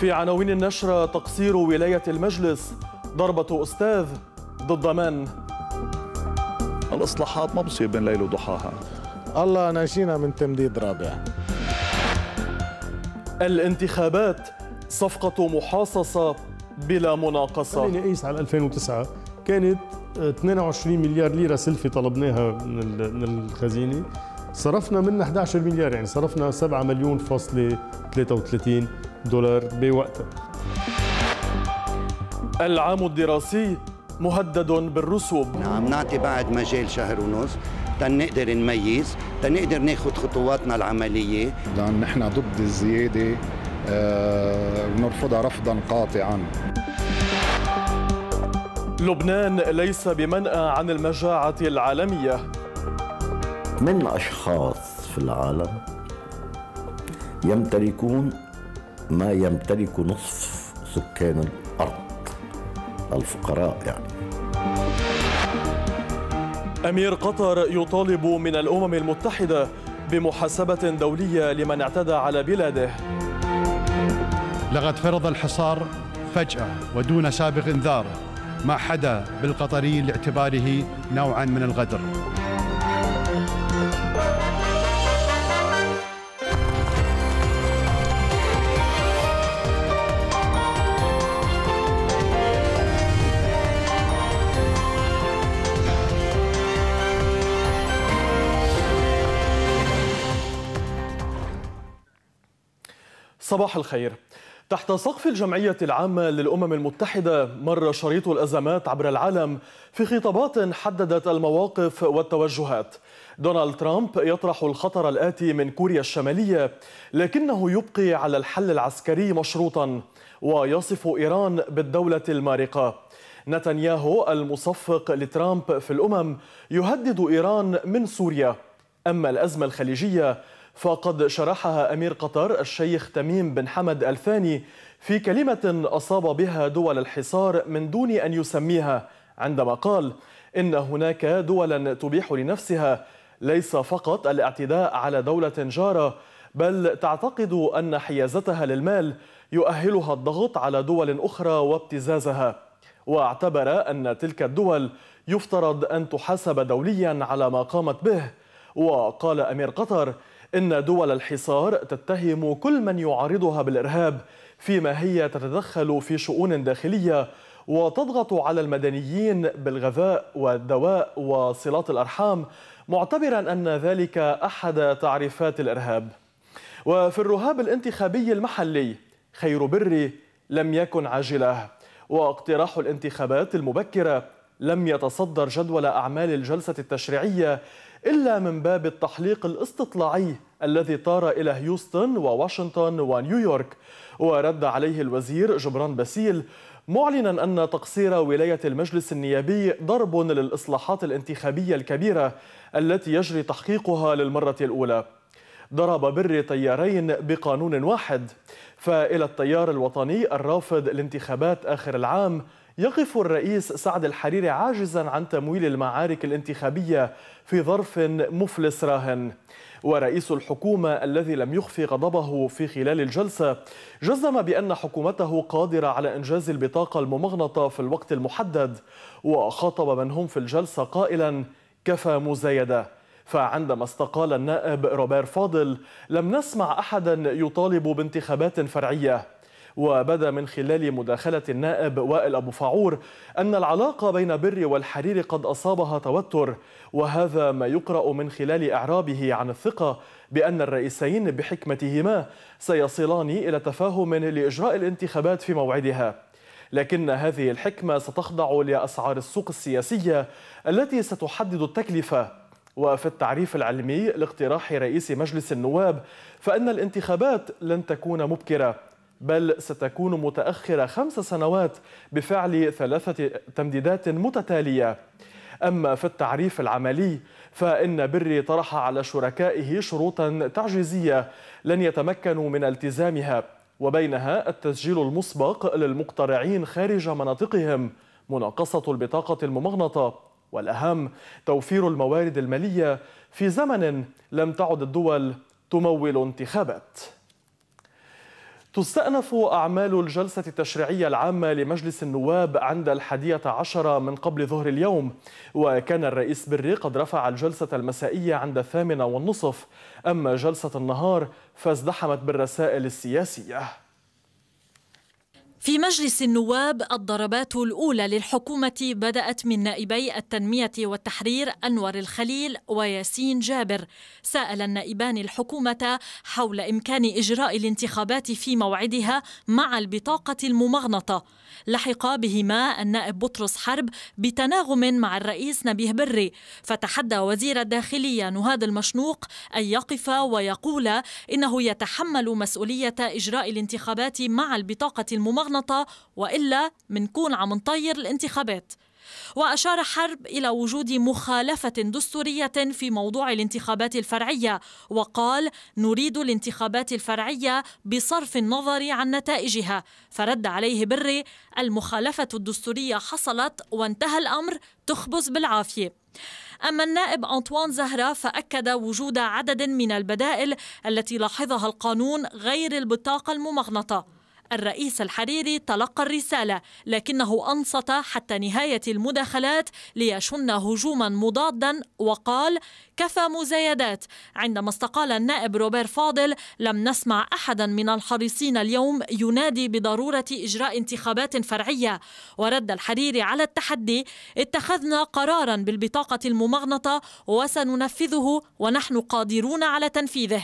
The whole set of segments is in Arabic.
في عناوين النشرة تقصير ولاية المجلس ضربة أستاذ ضد من الإصلاحات ما بتصير بين ليل وضحاها الله ناجينا من تمديد رابع الانتخابات صفقة محاصصة بلا مناقصة خليني أقيس على 2009 كانت 22 مليار ليرة سلفة طلبناها من الخزينة صرفنا منها 11 مليار يعني صرفنا 7 مليون فاصلة 33 دولار بوقتها العام الدراسي مهدد بالرسوب نعم نعطي بعد مجال شهر ونص تنقدر نميز تنقدر ناخذ خطواتنا العمليه لان نحن ضد الزياده آه، ونرفضها رفضا قاطعا لبنان ليس بمنأى عن المجاعة العالمية من أشخاص في العالم يمتلكون ما يمتلك نصف سكان الأرض الفقراء يعني أمير قطر يطالب من الأمم المتحدة بمحاسبة دولية لمن اعتدى على بلاده لقد فرض الحصار فجأة ودون سابق إنذار ما حدا بالقطري لاعتباره نوعا من الغدر صباح الخير تحت سقف الجمعية العامة للأمم المتحدة مر شريط الأزمات عبر العالم في خطابات حددت المواقف والتوجهات دونالد ترامب يطرح الخطر الآتي من كوريا الشمالية لكنه يبقي على الحل العسكري مشروطا ويصف إيران بالدولة المارقة نتنياهو المصفق لترامب في الأمم يهدد إيران من سوريا أما الأزمة الخليجية فقد شرحها أمير قطر الشيخ تميم بن حمد الثاني في كلمة أصاب بها دول الحصار من دون أن يسميها عندما قال إن هناك دولا تبيح لنفسها ليس فقط الاعتداء على دولة جارة بل تعتقد أن حيازتها للمال يؤهلها الضغط على دول أخرى وابتزازها واعتبر أن تلك الدول يفترض أن تحاسب دوليا على ما قامت به وقال أمير قطر إن دول الحصار تتهم كل من يعارضها بالإرهاب فيما هي تتدخل في شؤون داخلية وتضغط على المدنيين بالغذاء والدواء وصلات الأرحام معتبرا أن ذلك أحد تعريفات الإرهاب وفي الرهاب الانتخابي المحلي خير بري لم يكن عاجله واقتراح الانتخابات المبكره لم يتصدر جدول اعمال الجلسه التشريعيه الا من باب التحليق الاستطلاعي الذي طار إلى هيوستن وواشنطن ونيويورك ورد عليه الوزير جبران باسيل معلنا أن تقصير ولاية المجلس النيابي ضرب للإصلاحات الانتخابية الكبيرة التي يجري تحقيقها للمرة الأولى ضرب بر طيارين بقانون واحد فإلى التيار الوطني الرافض الانتخابات آخر العام يقف الرئيس سعد الحريري عاجزا عن تمويل المعارك الانتخابية في ظرف مفلس راهن ورئيس الحكومة الذي لم يخفي غضبه في خلال الجلسة جزم بأن حكومته قادرة على إنجاز البطاقة الممغنطة في الوقت المحدد وخاطب من هم في الجلسة قائلا كفى مزايدة فعندما استقال النائب روبير فاضل لم نسمع أحدا يطالب بانتخابات فرعية وبدا من خلال مداخلة النائب وائل أبو فعور أن العلاقة بين بر والحرير قد أصابها توتر وهذا ما يقرأ من خلال إعرابه عن الثقة بأن الرئيسين بحكمتهما سيصلان إلى تفاهم لإجراء الانتخابات في موعدها لكن هذه الحكمة ستخضع لأسعار السوق السياسية التي ستحدد التكلفة وفي التعريف العلمي لاقتراح رئيس مجلس النواب فإن الانتخابات لن تكون مبكرة بل ستكون متأخرة خمس سنوات بفعل ثلاثة تمديدات متتالية أما في التعريف العملي فإن بري طرح على شركائه شروطا تعجيزية لن يتمكنوا من التزامها وبينها التسجيل المسبق للمقترعين خارج مناطقهم مناقصة البطاقة الممغنطة والأهم توفير الموارد المالية في زمن لم تعد الدول تمول انتخابات تستأنف أعمال الجلسة التشريعية العامة لمجلس النواب عند الحادية عشرة من قبل ظهر اليوم وكان الرئيس بري قد رفع الجلسة المسائية عند الثامنة والنصف أما جلسة النهار فازدحمت بالرسائل السياسية في مجلس النواب الضربات الأولى للحكومة بدأت من نائبي التنمية والتحرير أنور الخليل وياسين جابر سأل النائبان الحكومة حول إمكان إجراء الانتخابات في موعدها مع البطاقة الممغنطة لحق بهما النائب بطرس حرب بتناغم مع الرئيس نبيه بري فتحدى وزير الداخلية نهاد المشنوق أن يقف ويقول إنه يتحمل مسؤولية إجراء الانتخابات مع البطاقة الممغنطة وإلا منكون عم نطير الانتخابات وأشار حرب إلى وجود مخالفة دستورية في موضوع الانتخابات الفرعية وقال نريد الانتخابات الفرعية بصرف النظر عن نتائجها فرد عليه بري المخالفة الدستورية حصلت وانتهى الأمر تخبز بالعافية أما النائب أنطوان زهرة فأكد وجود عدد من البدائل التي لاحظها القانون غير البطاقة الممغنطة الرئيس الحريري تلقى الرسالة لكنه أنصت حتى نهاية المداخلات ليشن هجوما مضادا وقال كفى مزايدات عندما استقال النائب روبير فاضل لم نسمع أحدا من الحريصين اليوم ينادي بضرورة إجراء انتخابات فرعية ورد الحريري على التحدي اتخذنا قرارا بالبطاقة الممغنطة وسننفذه ونحن قادرون على تنفيذه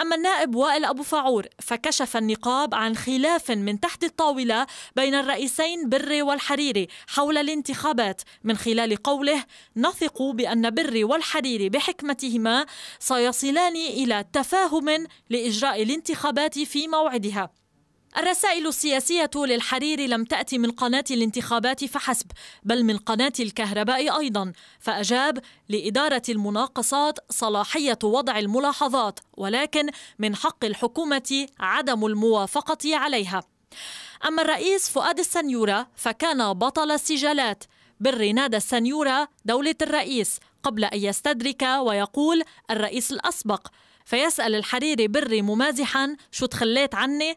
أما النائب وائل أبو فعور فكشف النقاب عن خلاف من تحت الطاولة بين الرئيسين بري والحريري حول الانتخابات من خلال قوله نثق بأن بري والحريري بحكمتهما سيصلان إلى تفاهم لإجراء الانتخابات في موعدها الرسائل السياسية للحريري لم تأتي من قناة الانتخابات فحسب بل من قناة الكهرباء أيضا فأجاب لإدارة المناقصات صلاحية وضع الملاحظات ولكن من حق الحكومة عدم الموافقة عليها أما الرئيس فؤاد السنيورة فكان بطل السجالات بالرنادة السنيورة دولة الرئيس قبل أن يستدرك ويقول الرئيس الأسبق فيسأل الحريري بري ممازحا شو تخليت عني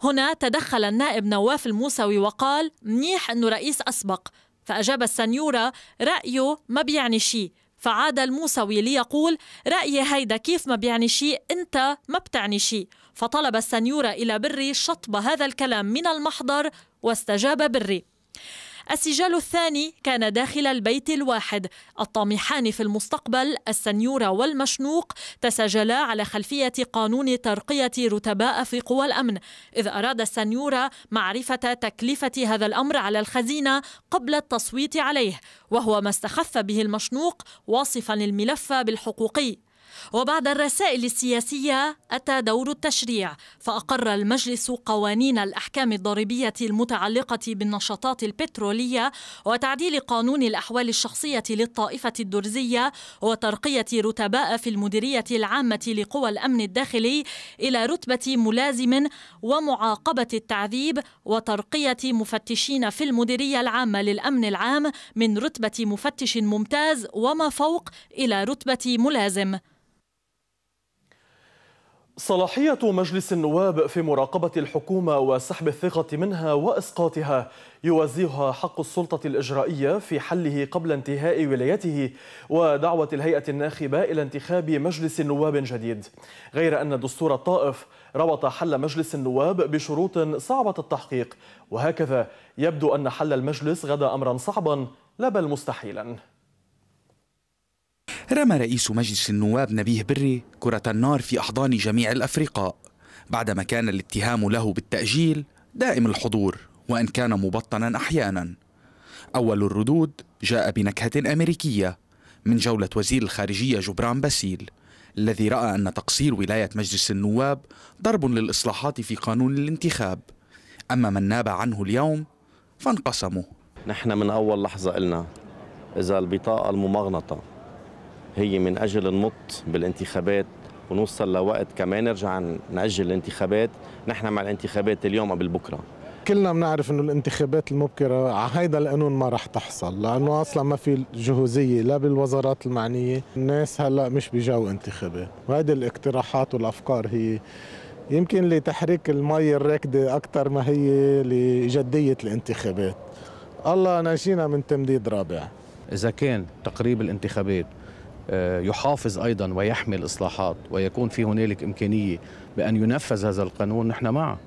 هنا تدخل النائب نواف الموسوي وقال منيح أنه رئيس أسبق فأجاب السنيورة رأيه ما بيعني شيء فعاد الموسوي ليقول رأيي هيدا كيف ما بيعني شيء أنت ما بتعني شيء فطلب السنيورة إلى بري شطب هذا الكلام من المحضر واستجاب بري السجال الثاني كان داخل البيت الواحد الطامحان في المستقبل السنيورة والمشنوق تساجلا على خلفية قانون ترقية رتباء في قوى الأمن إذ أراد السنيورة معرفة تكلفة هذا الأمر على الخزينة قبل التصويت عليه وهو ما استخف به المشنوق واصفا الملف بالحقوقي وبعد الرسائل السياسية أتى دور التشريع فأقر المجلس قوانين الأحكام الضريبية المتعلقة بالنشاطات البترولية وتعديل قانون الأحوال الشخصية للطائفة الدرزية وترقية رتباء في المديرية العامة لقوى الأمن الداخلي إلى رتبة ملازم ومعاقبة التعذيب وترقية مفتشين في المديرية العامة للأمن العام من رتبة مفتش ممتاز وما فوق إلى رتبة ملازم صلاحية مجلس النواب في مراقبة الحكومة وسحب الثقة منها وإسقاطها يوازيها حق السلطة الإجرائية في حله قبل انتهاء ولايته ودعوة الهيئة الناخبة إلى انتخاب مجلس نواب جديد غير أن دستور الطائف ربط حل مجلس النواب بشروط صعبة التحقيق وهكذا يبدو أن حل المجلس غدا أمرا صعبا لا بل مستحيلا رمى رئيس مجلس النواب نبيه بري كرة النار في أحضان جميع الأفرقاء بعدما كان الاتهام له بالتأجيل دائم الحضور وإن كان مبطنا أحيانا أول الردود جاء بنكهة أمريكية من جولة وزير الخارجية جبران باسيل الذي رأى أن تقصير ولاية مجلس النواب ضرب للإصلاحات في قانون الانتخاب أما من ناب عنه اليوم فانقسموا نحن من أول لحظة قلنا إذا البطاقة الممغنطة هي من أجل نمط بالانتخابات ونوصل لوقت كمان نرجع نأجل الانتخابات نحن مع الانتخابات اليوم قبل بكرة كلنا بنعرف انه الانتخابات المبكره على هيدا القانون ما رح تحصل لانه اصلا ما في جهوزيه لا بالوزارات المعنيه الناس هلا مش بجو انتخابات وهيدي الاقتراحات والافكار هي يمكن لتحريك المي الراكده اكثر ما هي لجديه الانتخابات الله ناجينا من تمديد رابع اذا كان تقريب الانتخابات آه، يحافظ ايضا ويحمي الاصلاحات ويكون في هنالك امكانيه بان ينفذ هذا القانون نحن معه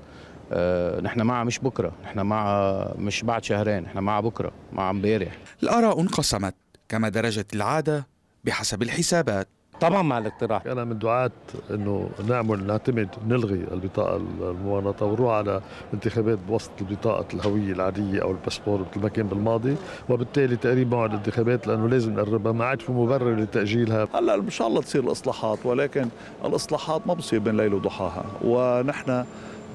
آه، نحن معه مش بكره نحن معه مش بعد شهرين نحن معه بكره مع امبارح الاراء انقسمت كما درجه العاده بحسب الحسابات طبعا مع الاقتراح انا من دعاه انه نعمل نعتمد نلغي البطاقه الموانطه ونروح على انتخابات بوسط بطاقه الهويه العاديه او الباسبور مثل ما كان بالماضي وبالتالي تقريب موعد الانتخابات لانه لازم نقربها ما عاد في مبرر لتاجيلها هلا ان شاء الله تصير الاصلاحات ولكن الاصلاحات ما بتصير بين ليل وضحاها ونحن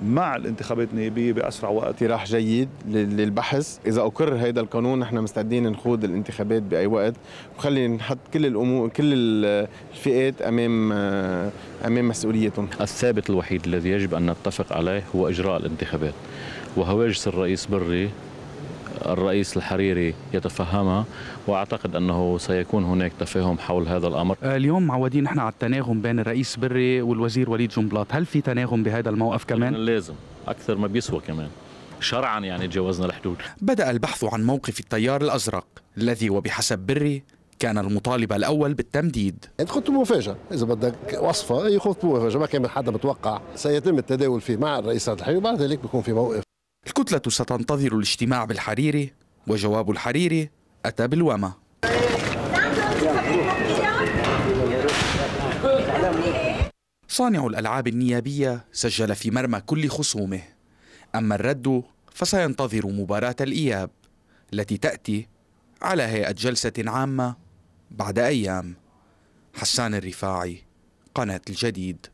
مع الانتخابات النيابيه باسرع وقت اقتراح جيد للبحث اذا اقر هذا القانون نحن مستعدين نخوض الانتخابات باي وقت وخلي نحط كل الامور كل الفئات امام آه، امام مسؤوليتهم الثابت الوحيد الذي يجب ان نتفق عليه هو اجراء الانتخابات وهواجس الرئيس بري الرئيس الحريري يتفهمها واعتقد انه سيكون هناك تفاهم حول هذا الامر آه، اليوم معودين نحن على التناغم بين الرئيس بري والوزير وليد جنبلاط هل في تناغم بهذا الموقف كمان لازم اكثر ما بيسوى كمان شرعا يعني تجاوزنا الحدود بدا البحث عن موقف التيار الازرق الذي وبحسب بري كان المطالب الاول بالتمديد يعني خطوه مفاجاه اذا بدك وصفه هي خطوه مفاجاه ما كان حدا متوقع سيتم التداول فيه مع الرئيس عبد الحليم وبعد ذلك بيكون في موقف الكتله ستنتظر الاجتماع بالحريري وجواب الحريري أتى بالوما صانع الألعاب النيابية سجل في مرمى كل خصومه أما الرد فسينتظر مباراة الإياب التي تأتي على هيئة جلسة عامة بعد أيام حسان الرفاعي قناة الجديد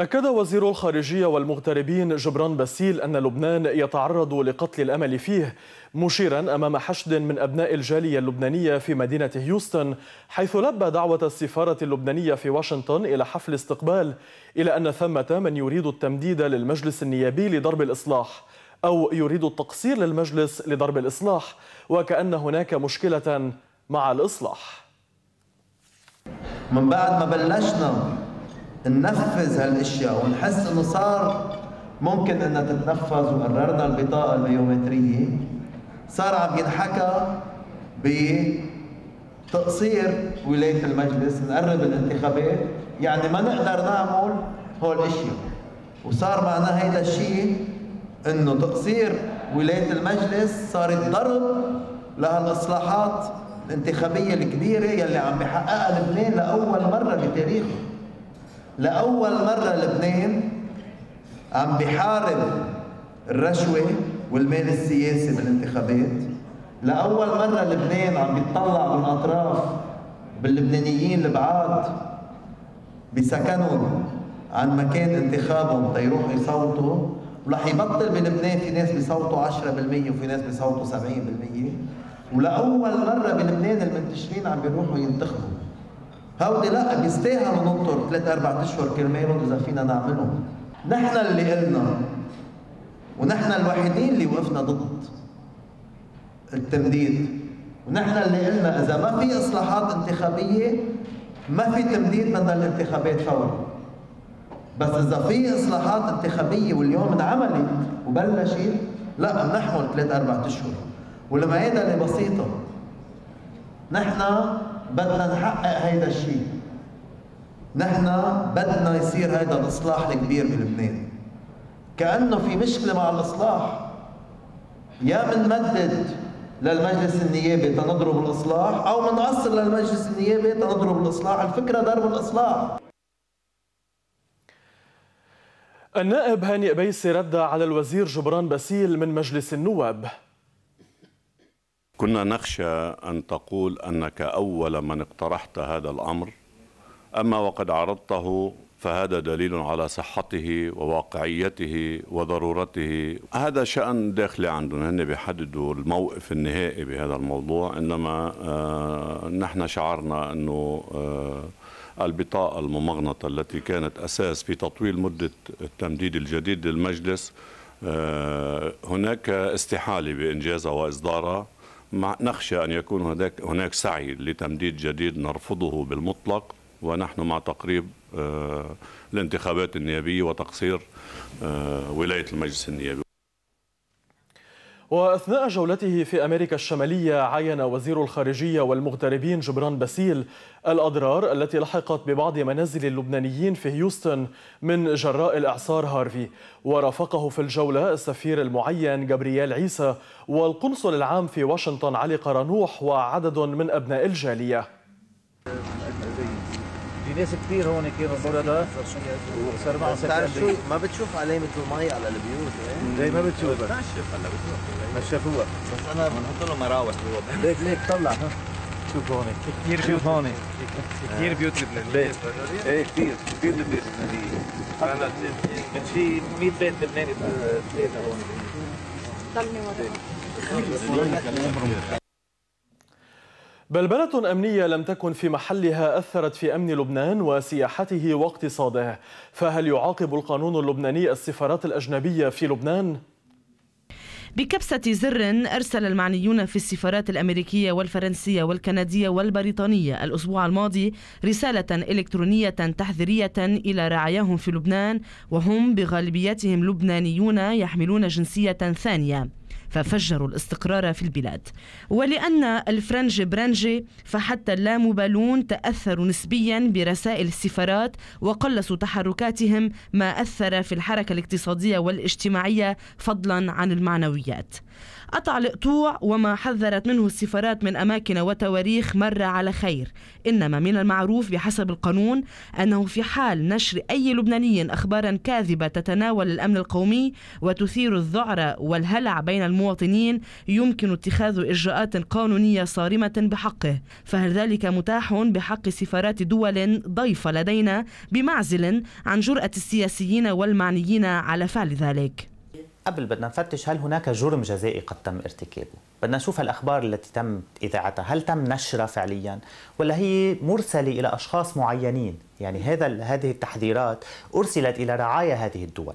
أكد وزير الخارجية والمغتربين جبران باسيل أن لبنان يتعرض لقتل الأمل فيه مشيرا أمام حشد من أبناء الجالية اللبنانية في مدينة هيوستن حيث لبى دعوة السفارة اللبنانية في واشنطن إلى حفل استقبال إلى أن ثمة من يريد التمديد للمجلس النيابي لضرب الإصلاح أو يريد التقصير للمجلس لضرب الإصلاح وكأن هناك مشكلة مع الإصلاح من بعد ما بلشنا ننفذ هالاشياء ونحس انه صار ممكن انها تتنفذ وقررنا البطاقه البيومتريه صار عم ينحكى بتقصير ولايه المجلس نقرب الانتخابات يعني ما نقدر نعمل هول الاشياء وصار معنا هيدا الشيء انه تقصير ولايه المجلس صارت ضرب لهالاصلاحات الانتخابيه الكبيره يلي عم بحققها لبنان لاول مره بتاريخه لأول مرة لبنان عم بحارب الرشوة والمال السياسي بالانتخابات لأول مرة لبنان عم بيطلع من أطراف باللبنانيين البعاد بسكنهم عن مكان انتخابهم تيروحوا يصوتوا ورح يبطل بلبنان في ناس بيصوتوا 10% وفي ناس بيصوتوا 70% ولأول مرة بلبنان المنتشرين عم بيروحوا ينتخبوا هودي لا بيستاهلوا ننطر ثلاث اربع اشهر كرمالهم اذا فينا نعملهم نحن اللي قلنا ونحن الوحيدين اللي وقفنا ضد التمديد ونحن اللي قلنا اذا ما في اصلاحات انتخابيه ما في تمديد بدنا الانتخابات فورا بس اذا في اصلاحات انتخابيه واليوم انعملت وبلشت لا بنحمل ثلاث اربع اشهر والمعادله بسيطه نحن بدنا نحقق هيدا الشيء نحن بدنا يصير هيدا الاصلاح الكبير بلبنان كانه في مشكله مع الاصلاح يا منمدد للمجلس النيابي تنضرب الاصلاح او منقصر للمجلس النيابي تنضرب الاصلاح الفكره ضرب الاصلاح النائب هانئ قبيسي رد على الوزير جبران باسيل من مجلس النواب كنا نخشى أن تقول أنك أول من اقترحت هذا الأمر أما وقد عرضته فهذا دليل على صحته وواقعيته وضرورته هذا شأن داخلي عندهم هن بيحددوا الموقف النهائي بهذا الموضوع إنما آه نحن شعرنا أنه آه البطاقة الممغنطة التي كانت أساس في تطويل مدة التمديد الجديد للمجلس آه هناك استحالة بإنجازها وإصدارها مع نخشى أن يكون هناك, هناك سعي لتمديد جديد نرفضه بالمطلق ونحن مع تقريب آه، الانتخابات النيابية وتقصير آه، ولاية المجلس النيابي وأثناء جولته في أمريكا الشمالية عين وزير الخارجية والمغتربين جبران باسيل الأضرار التي لحقت ببعض منازل اللبنانيين في هيوستن من جراء الإعصار هارفي ورافقه في الجولة السفير المعين جبريال عيسى والقنصل العام في واشنطن علي قرنوح وعدد من أبناء الجالية ناس كثير هون كانوا بردة وصار معهم سكر شو ما بتشوف علامة المي على البيوت ايه ما بتشوفها بتنشف هلا بتروح نشفوها بس انا بنحط له مراوح جوا ليك ليك طلع شوف هون كثير بيوت هون كثير بيوت لبنانية ايه كثير كثير بيوت لبنانية انا من شي 100 بيت لبناني ثلاثة آه، هون ضلني ورا بلبلة أمنية لم تكن في محلها أثرت في أمن لبنان وسياحته واقتصاده فهل يعاقب القانون اللبناني السفارات الأجنبية في لبنان؟ بكبسة زر أرسل المعنيون في السفارات الأمريكية والفرنسية والكندية والبريطانية الأسبوع الماضي رسالة إلكترونية تحذيرية إلى رعاياهم في لبنان وهم بغالبيتهم لبنانيون يحملون جنسية ثانية ففجروا الاستقرار في البلاد ولأن الفرنج برنجي فحتى اللامبالون تأثروا نسبيا برسائل السفارات وقلصوا تحركاتهم ما أثر في الحركة الاقتصادية والاجتماعية فضلا عن المعنويات قطع القطوع وما حذرت منه السفارات من أماكن وتواريخ مر على خير إنما من المعروف بحسب القانون أنه في حال نشر أي لبناني أخبارا كاذبة تتناول الأمن القومي وتثير الذعر والهلع بين المواطنين يمكن اتخاذ إجراءات قانونية صارمة بحقه فهل ذلك متاح بحق سفارات دول ضيفة لدينا بمعزل عن جرأة السياسيين والمعنيين على فعل ذلك قبل بدنا نفتش هل هناك جرم جزائي قد تم ارتكابه بدنا نشوف الأخبار التي تم إذاعتها هل تم نشرها فعليا ولا هي مرسلة إلى أشخاص معينين يعني هذا هذه التحذيرات أرسلت إلى رعاية هذه الدول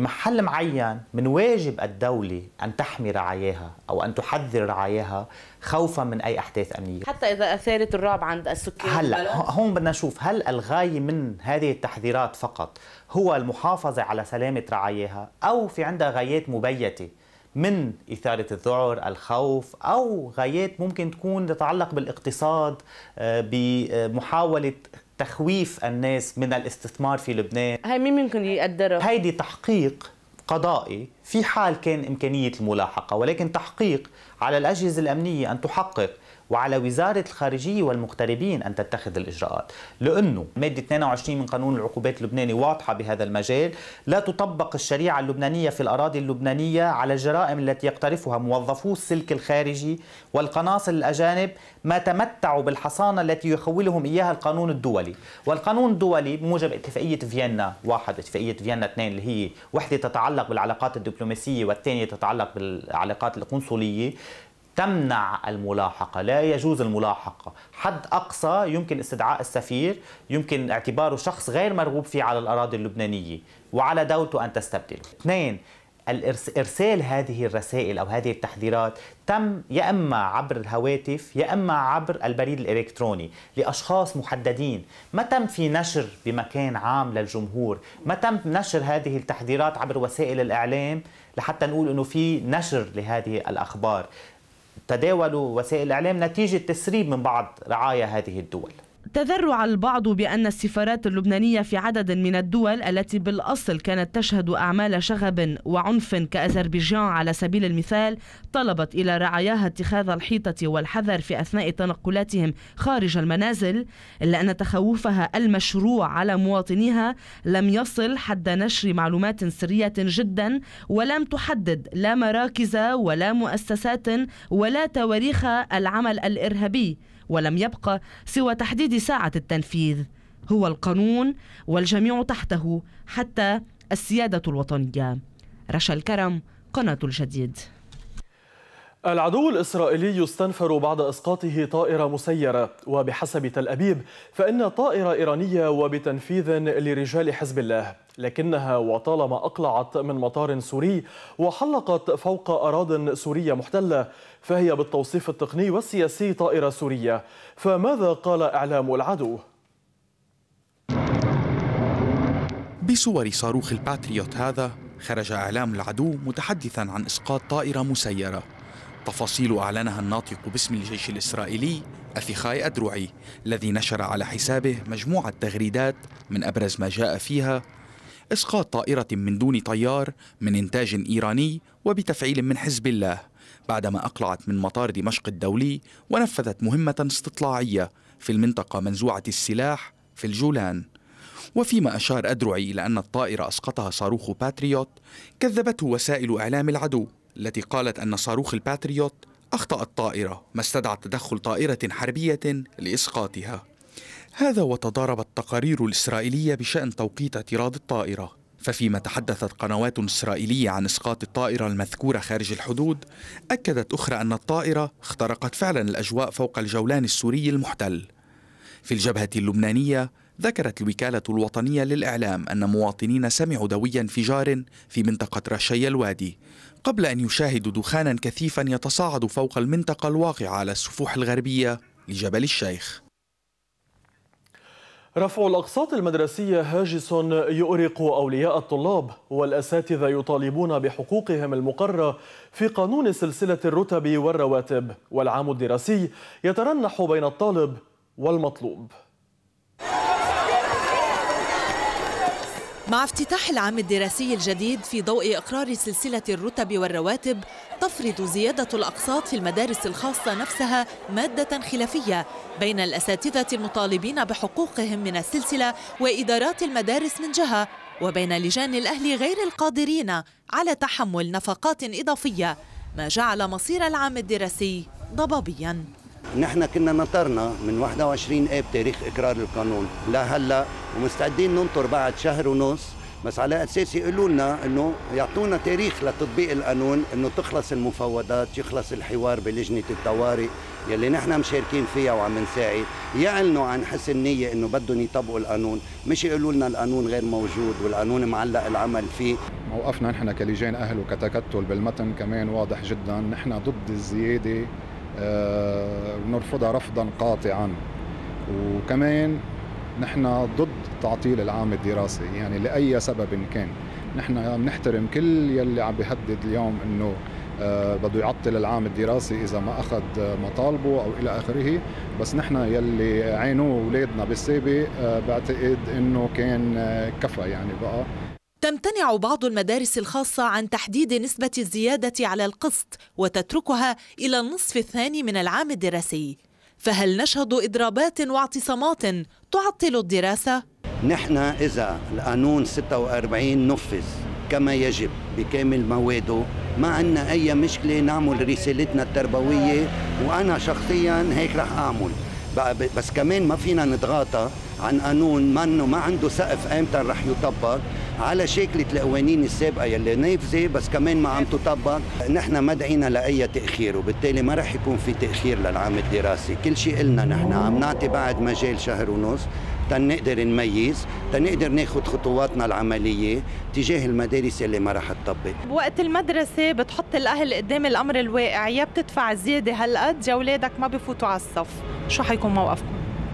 بمحل معين من واجب الدولة أن تحمي رعاياها أو أن تحذر رعاياها خوفا من أي أحداث أمنية حتى إذا أثارت الرعب عند السكان هلا هون بدنا نشوف هل الغاية من هذه التحذيرات فقط هو المحافظة على سلامة رعاياها أو في عندها غايات مبيتة من إثارة الذعر الخوف أو غايات ممكن تكون تتعلق بالاقتصاد آه، بمحاولة تخويف الناس من الاستثمار في لبنان هاي مين ممكن يقدرها؟ هيدي تحقيق قضائي في حال كان إمكانية الملاحقة ولكن تحقيق على الأجهزة الأمنية أن تحقق وعلى وزارة الخارجية والمغتربين أن تتخذ الإجراءات لأنه مادة 22 من قانون العقوبات اللبناني واضحة بهذا المجال لا تطبق الشريعة اللبنانية في الأراضي اللبنانية على الجرائم التي يقترفها موظفو السلك الخارجي والقناصل الأجانب ما تمتعوا بالحصانة التي يخولهم إياها القانون الدولي والقانون الدولي بموجب اتفاقية فيينا واحد اتفاقية فيينا اثنين اللي هي وحدة تتعلق بالعلاقات الدبلوماسية والثانية تتعلق بالعلاقات القنصلية تمنع الملاحقة لا يجوز الملاحقة حد أقصى يمكن استدعاء السفير يمكن اعتباره شخص غير مرغوب فيه على الأراضي اللبنانية وعلى دولته أن تستبدله اثنين ارسال هذه الرسائل او هذه التحذيرات تم يا اما عبر الهواتف يا اما عبر البريد الالكتروني لاشخاص محددين، ما تم في نشر بمكان عام للجمهور، ما تم نشر هذه التحذيرات عبر وسائل الاعلام لحتى نقول انه في نشر لهذه الاخبار، تداولوا وسائل الإعلام نتيجة تسريب من بعض رعايا هذه الدول تذرع البعض بأن السفارات اللبنانية في عدد من الدول التي بالأصل كانت تشهد أعمال شغب وعنف كأذربيجان على سبيل المثال طلبت إلى رعاياها اتخاذ الحيطة والحذر في أثناء تنقلاتهم خارج المنازل إلا أن تخوفها المشروع على مواطنيها لم يصل حد نشر معلومات سرية جدا ولم تحدد لا مراكز ولا مؤسسات ولا تواريخ العمل الإرهابي ولم يبقى سوى تحديد ساعة التنفيذ هو القانون والجميع تحته حتى السيادة الوطنية رشا الكرم قناة الجديد العدو الإسرائيلي يستنفر بعد إسقاطه طائرة مسيرة وبحسب تل أبيب فإن طائرة إيرانية وبتنفيذ لرجال حزب الله لكنها وطالما أقلعت من مطار سوري وحلقت فوق أراض سورية محتلة فهي بالتوصيف التقني والسياسي طائرة سورية فماذا قال إعلام العدو؟ بصور صاروخ الباتريوت هذا خرج إعلام العدو متحدثا عن إسقاط طائرة مسيرة تفاصيل أعلنها الناطق باسم الجيش الإسرائيلي أفيخاي أدرعي الذي نشر على حسابه مجموعة تغريدات من أبرز ما جاء فيها إسقاط طائرة من دون طيار من إنتاج إيراني وبتفعيل من حزب الله بعدما أقلعت من مطار دمشق الدولي ونفذت مهمة استطلاعية في المنطقة منزوعة السلاح في الجولان وفيما أشار أدرعي إلى أن الطائرة أسقطها صاروخ باتريوت كذبته وسائل إعلام العدو التي قالت أن صاروخ الباتريوت أخطأ الطائرة ما استدعى تدخل طائرة حربية لإسقاطها هذا وتضاربت التقارير الإسرائيلية بشأن توقيت اعتراض الطائرة ففيما تحدثت قنوات إسرائيلية عن إسقاط الطائرة المذكورة خارج الحدود أكدت أخرى أن الطائرة اخترقت فعلا الأجواء فوق الجولان السوري المحتل في الجبهة اللبنانية ذكرت الوكالة الوطنية للإعلام أن مواطنين سمعوا دوي انفجار في منطقة رشي الوادي قبل أن يشاهدوا دخانا كثيفا يتصاعد فوق المنطقة الواقعة على السفوح الغربية لجبل الشيخ رفع الأقساط المدرسية هاجس يؤرق أولياء الطلاب والأساتذة يطالبون بحقوقهم المقرة في قانون سلسلة الرتب والرواتب والعام الدراسي يترنح بين الطالب والمطلوب مع افتتاح العام الدراسي الجديد في ضوء إقرار سلسلة الرتب والرواتب تفرض زيادة الأقساط في المدارس الخاصة نفسها مادة خلافية بين الأساتذة المطالبين بحقوقهم من السلسلة وإدارات المدارس من جهة وبين لجان الأهل غير القادرين على تحمل نفقات إضافية ما جعل مصير العام الدراسي ضبابياً نحن كنا نطرنا من 21 اب تاريخ اقرار القانون لهلا ومستعدين ننطر بعد شهر ونص بس على اساس يقولوا لنا انه يعطونا تاريخ لتطبيق القانون انه تخلص المفاوضات يخلص الحوار بلجنه الطوارئ يلي نحن مشاركين فيها وعم نساعد يعلنوا عن حسن نيه انه بدهم يطبقوا القانون مش يقولوا لنا القانون غير موجود والقانون معلق العمل فيه موقفنا نحن كلجان اهل وكتكتل بالمتن كمان واضح جدا نحن ضد الزياده ونرفضها آه، رفضا قاطعا وكمان نحن ضد تعطيل العام الدراسي يعني لأي سبب كان نحن بنحترم كل يلي عم بيهدد اليوم انه آه، بده يعطل العام الدراسي اذا ما اخذ مطالبه او الى اخره بس نحن يلي عينوه اولادنا بالسابق آه، بعتقد انه كان كفى يعني بقى تمتنع بعض المدارس الخاصة عن تحديد نسبة الزيادة على القسط وتتركها إلى النصف الثاني من العام الدراسي فهل نشهد إضرابات واعتصامات تعطل الدراسة؟ نحن إذا القانون 46 نفذ كما يجب بكامل مواده ما عندنا أي مشكلة نعمل رسالتنا التربوية وأنا شخصيا هيك رح أعمل بس كمان ما فينا نتغاطى عن قانون ما انه ما عنده سقف امتى رح يطبق على شكل القوانين السابقة يلي نافذة بس كمان ما عم تطبق نحن ما دعينا لأي تأخير وبالتالي ما رح يكون في تأخير للعام الدراسي كل شيء قلنا نحن عم نعطي بعد مجال شهر ونص تنقدر نميز تنقدر ناخذ خطواتنا العمليه تجاه المدارس اللي ما رح تطبق بوقت المدرسه بتحط الاهل قدام الامر الواقع يا بتدفع زياده هالقد يا اولادك ما بفوتوا على الصف شو حيكون موقفكم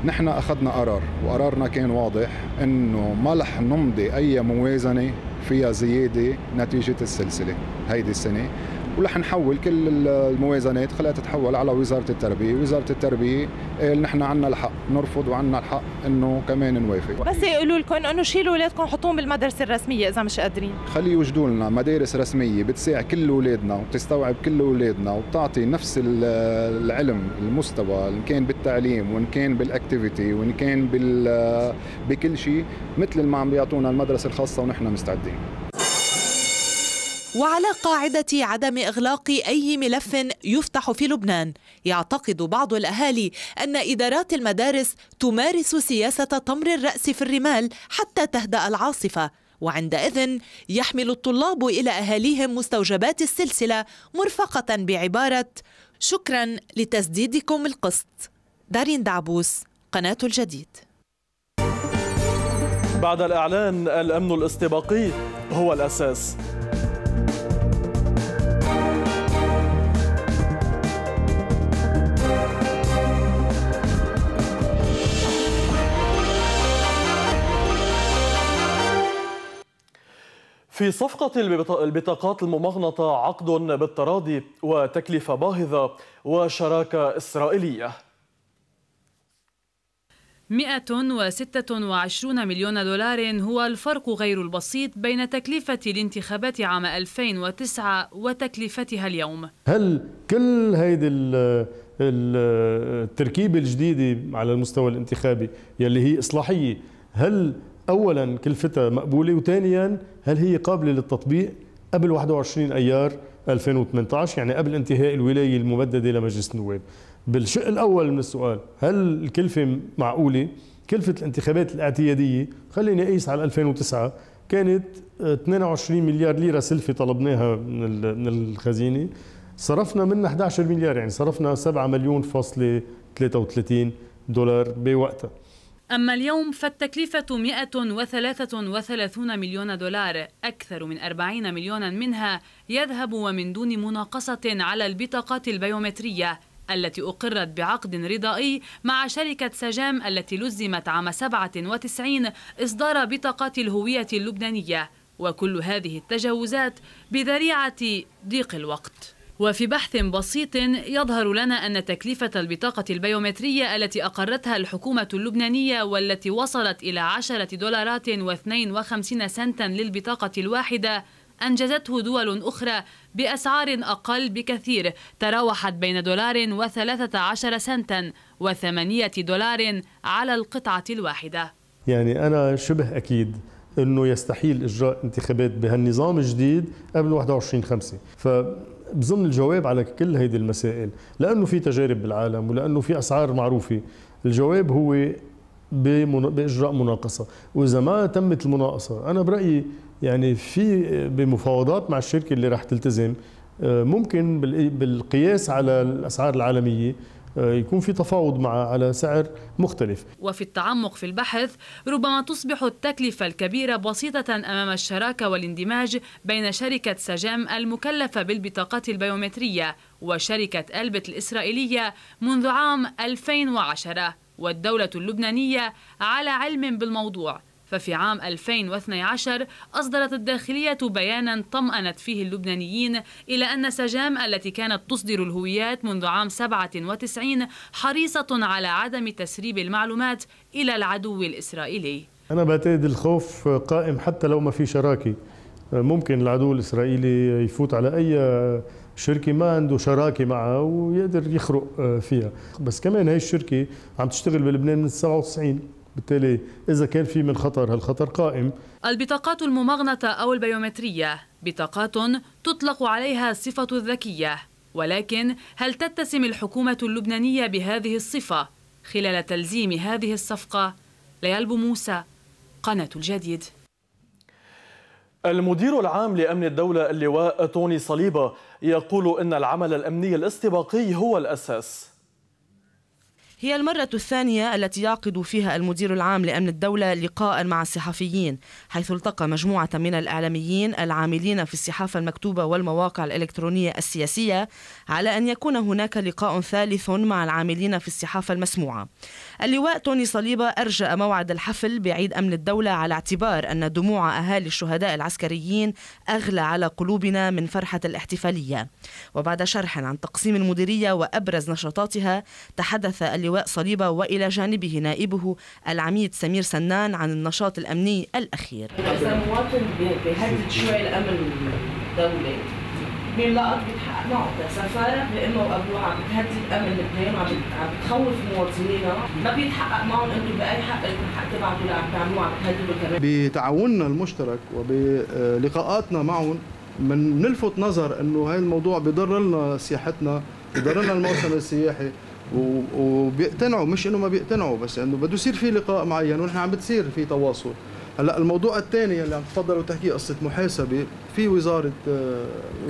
نحن اخذنا قرار وقرارنا كان واضح انه ما رح نمضي اي موازنه فيها زياده نتيجه السلسله هيدي السنه ورح نحول كل الموازنات خليها تتحول على وزاره التربيه، وزاره التربيه قال إيه، نحن عندنا الحق نرفض وعندنا الحق انه كمان نوافق بس يقولوا لكم انه شيلوا اولادكم حطوهم بالمدرسه الرسميه اذا مش قادرين خلي يوجدوا لنا مدارس رسميه بتساع كل اولادنا وبتستوعب كل اولادنا وبتعطي نفس العلم المستوى ان كان بالتعليم وان كان بالاكتيفيتي وان كان بكل شيء مثل ما عم بيعطونا المدرسه الخاصه ونحن مستعدين وعلى قاعدة عدم إغلاق أي ملف يفتح في لبنان يعتقد بعض الأهالي أن إدارات المدارس تمارس سياسة طمر الرأس في الرمال حتى تهدأ العاصفة وعندئذ يحمل الطلاب إلى أهاليهم مستوجبات السلسلة مرفقة بعبارة شكرا لتسديدكم القسط دارين دعبوس قناة الجديد بعد الإعلان الأمن الاستباقي هو الأساس في صفقة البطاقات الممغنطة عقد بالتراضي وتكلفة باهظة وشراكة إسرائيلية 126 مليون دولار هو الفرق غير البسيط بين تكلفة الانتخابات عام 2009 وتكلفتها اليوم هل كل هيدي التركيبة الجديدة على المستوى الانتخابي يلي هي إصلاحية هل اولا كلفتها مقبوله وثانيا هل هي قابله للتطبيق قبل 21 ايار 2018 يعني قبل انتهاء الولايه الممدده لمجلس النواب بالشق الاول من السؤال هل الكلفه معقوله كلفه الانتخابات الاعتياديه خليني اقيس على 2009 كانت 22 مليار ليره سلفه طلبناها من من الخزينه صرفنا منها 11 مليار يعني صرفنا 7 مليون فاصلة 33 دولار بوقتها أما اليوم فالتكلفة 133 مليون دولار أكثر من 40 مليونا منها يذهب ومن دون مناقصة على البطاقات البيومترية التي أقرت بعقد رضائي مع شركة سجام التي لزمت عام 97 إصدار بطاقات الهوية اللبنانية وكل هذه التجاوزات بذريعة ضيق الوقت وفي بحث بسيط يظهر لنا أن تكلفة البطاقة البيومترية التي أقرتها الحكومة اللبنانية والتي وصلت إلى 10 دولارات و52 سنتا للبطاقة الواحدة أنجزته دول أخرى بأسعار أقل بكثير تراوحت بين دولار و13 سنتا و8 دولار على القطعة الواحدة يعني أنا شبه أكيد أنه يستحيل إجراء انتخابات بهالنظام الجديد قبل 21 5 ف بظن الجواب على كل هيدي المسائل لانه في تجارب بالعالم ولانه في اسعار معروفه الجواب هو باجراء مناقصه واذا ما تمت المناقصه انا برايي يعني في بمفاوضات مع الشركه اللي رح تلتزم آه، ممكن بالقياس على الاسعار العالميه آه، يكون في تفاوض مع على سعر مختلف وفي التعمق في البحث ربما تصبح التكلفة الكبيرة بسيطة أمام الشراكة والاندماج بين شركة سجام المكلفة بالبطاقات البيومترية وشركة ألبت الإسرائيلية منذ عام 2010 والدولة اللبنانية على علم بالموضوع ففي عام 2012 أصدرت الداخلية بيانا طمأنت فيه اللبنانيين إلى أن سجام التي كانت تصدر الهويات منذ عام 97 حريصة على عدم تسريب المعلومات إلى العدو الإسرائيلي أنا بعتقد الخوف قائم حتى لو ما في شراكة ممكن العدو الإسرائيلي يفوت على أي شركة ما عنده شراكة معها ويقدر يخرق فيها بس كمان هاي الشركة عم تشتغل بلبنان من 97 بالتالي إذا كان في من خطر هالخطر قائم البطاقات الممغنطة أو البيومترية بطاقات تطلق عليها صفة الذكية ولكن هل تتسم الحكومة اللبنانية بهذه الصفة خلال تلزيم هذه الصفقة؟ ليال موسى قناة الجديد المدير العام لأمن الدولة اللواء توني صليبة يقول إن العمل الأمني الاستباقي هو الأساس هي المرة الثانية التي يعقد فيها المدير العام لأمن الدولة لقاء مع الصحفيين حيث التقى مجموعة من الإعلاميين العاملين في الصحافة المكتوبة والمواقع الإلكترونية السياسية على أن يكون هناك لقاء ثالث مع العاملين في الصحافة المسموعة اللواء توني صليبة أرجأ موعد الحفل بعيد أمن الدولة على اعتبار أن دموع أهالي الشهداء العسكريين أغلى على قلوبنا من فرحة الاحتفالية وبعد شرح عن تقسيم المديرية وأبرز نشاطاتها تحدث اللواء صليبة وإلى جانبه نائبه العميد سمير سنان عن النشاط الأمني الأخير إذا مواطن بيهدد شوي الأمن الدولي بينلقط بيتحقق معه سفارة بأمه وأبوه عم بتهدد أمن لبنان عم بتخوف مواطنينا ما بيتحقق معهم أنتم بأي حق لكم حق تبعتوا اللي عم تعملوه عم تهددوا كمان بتعاوننا المشترك وبلقاءاتنا معهم من نلفت نظر انه هاي الموضوع بضر لنا سياحتنا بضر لنا الموسم السياحي وبيقتنعوا مش انه ما بيقتنعوا بس انه بده يصير في لقاء معين ونحن عم بتصير في تواصل هلا الموضوع الثاني اللي عم تفضلوا تحكيه قصه محاسبه في وزاره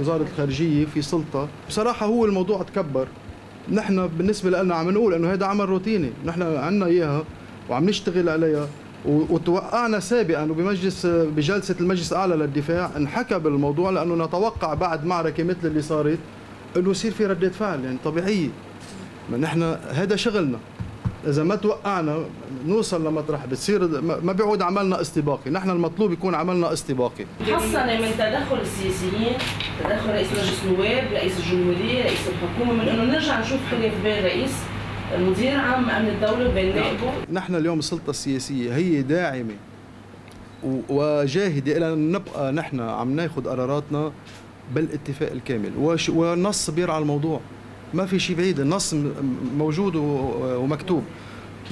وزاره الخارجيه في سلطه بصراحه هو الموضوع تكبر نحن بالنسبه لنا عم نقول انه هذا عمل روتيني نحن عندنا اياها وعم نشتغل عليها وتوقعنا سابقا وبمجلس بجلسه المجلس الاعلى للدفاع انحكى بالموضوع لانه نتوقع بعد معركه مثل اللي صارت انه يصير في ردة فعل يعني طبيعيه ما نحن هذا شغلنا اذا ما توقعنا نوصل لمطرح بتصير ما بيعود عملنا استباقي نحن المطلوب يكون عملنا استباقي حصنا من تدخل السياسيين تدخل رئيس مجلس النواب رئيس الجمهوريه رئيس الحكومه من انه نرجع نشوف خلاف بين رئيس المدير عام امن الدوله وبين نائبه نحن اليوم السلطه السياسيه هي داعمه وجاهده الى ان نبقى نحن عم ناخذ قراراتنا بالاتفاق الكامل ونص بير على الموضوع ما في شيء بعيد النص موجود ومكتوب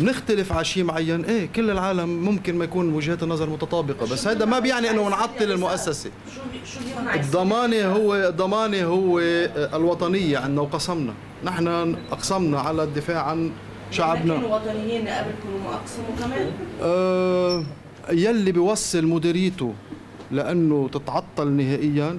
نختلف على شيء معين ايه كل العالم ممكن ما يكون وجهات النظر متطابقه بس هذا ما بيعني انه نعطل المؤسسه الضمانه هو الضمانه هو الوطنيه عندنا وقسمنا نحن اقسمنا على الدفاع عن شعبنا كانوا وطنيين قبل كانوا اقسموا كمان آه يلي بيوصل مديريته لانه تتعطل نهائيا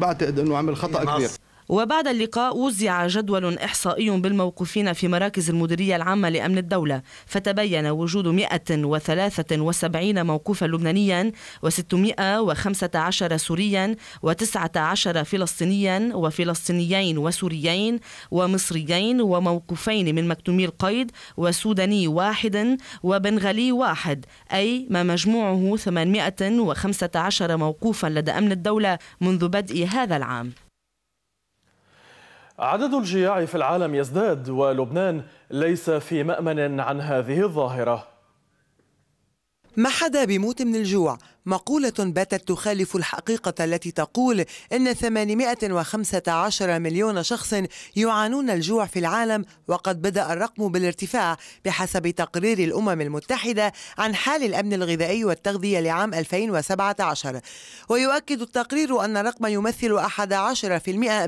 بعتقد انه عمل خطا كبير وبعد اللقاء وزع جدول إحصائي بالموقوفين في مراكز المديرية العامة لأمن الدولة فتبين وجود 173 موقوفا لبنانيا و615 سوريا و19 فلسطينيا وفلسطينيين وسوريين ومصريين وموقوفين من مكتومي القيد وسوداني واحد وبنغالي واحد أي ما مجموعه 815 موقوفا لدى أمن الدولة منذ بدء هذا العام عدد الجياع في العالم يزداد ولبنان ليس في مأمن عن هذه الظاهرة ما حدا بيموت من الجوع مقولة باتت تخالف الحقيقة التي تقول إن 815 مليون شخص يعانون الجوع في العالم وقد بدأ الرقم بالارتفاع بحسب تقرير الأمم المتحدة عن حال الأمن الغذائي والتغذية لعام 2017 ويؤكد التقرير أن الرقم يمثل 11%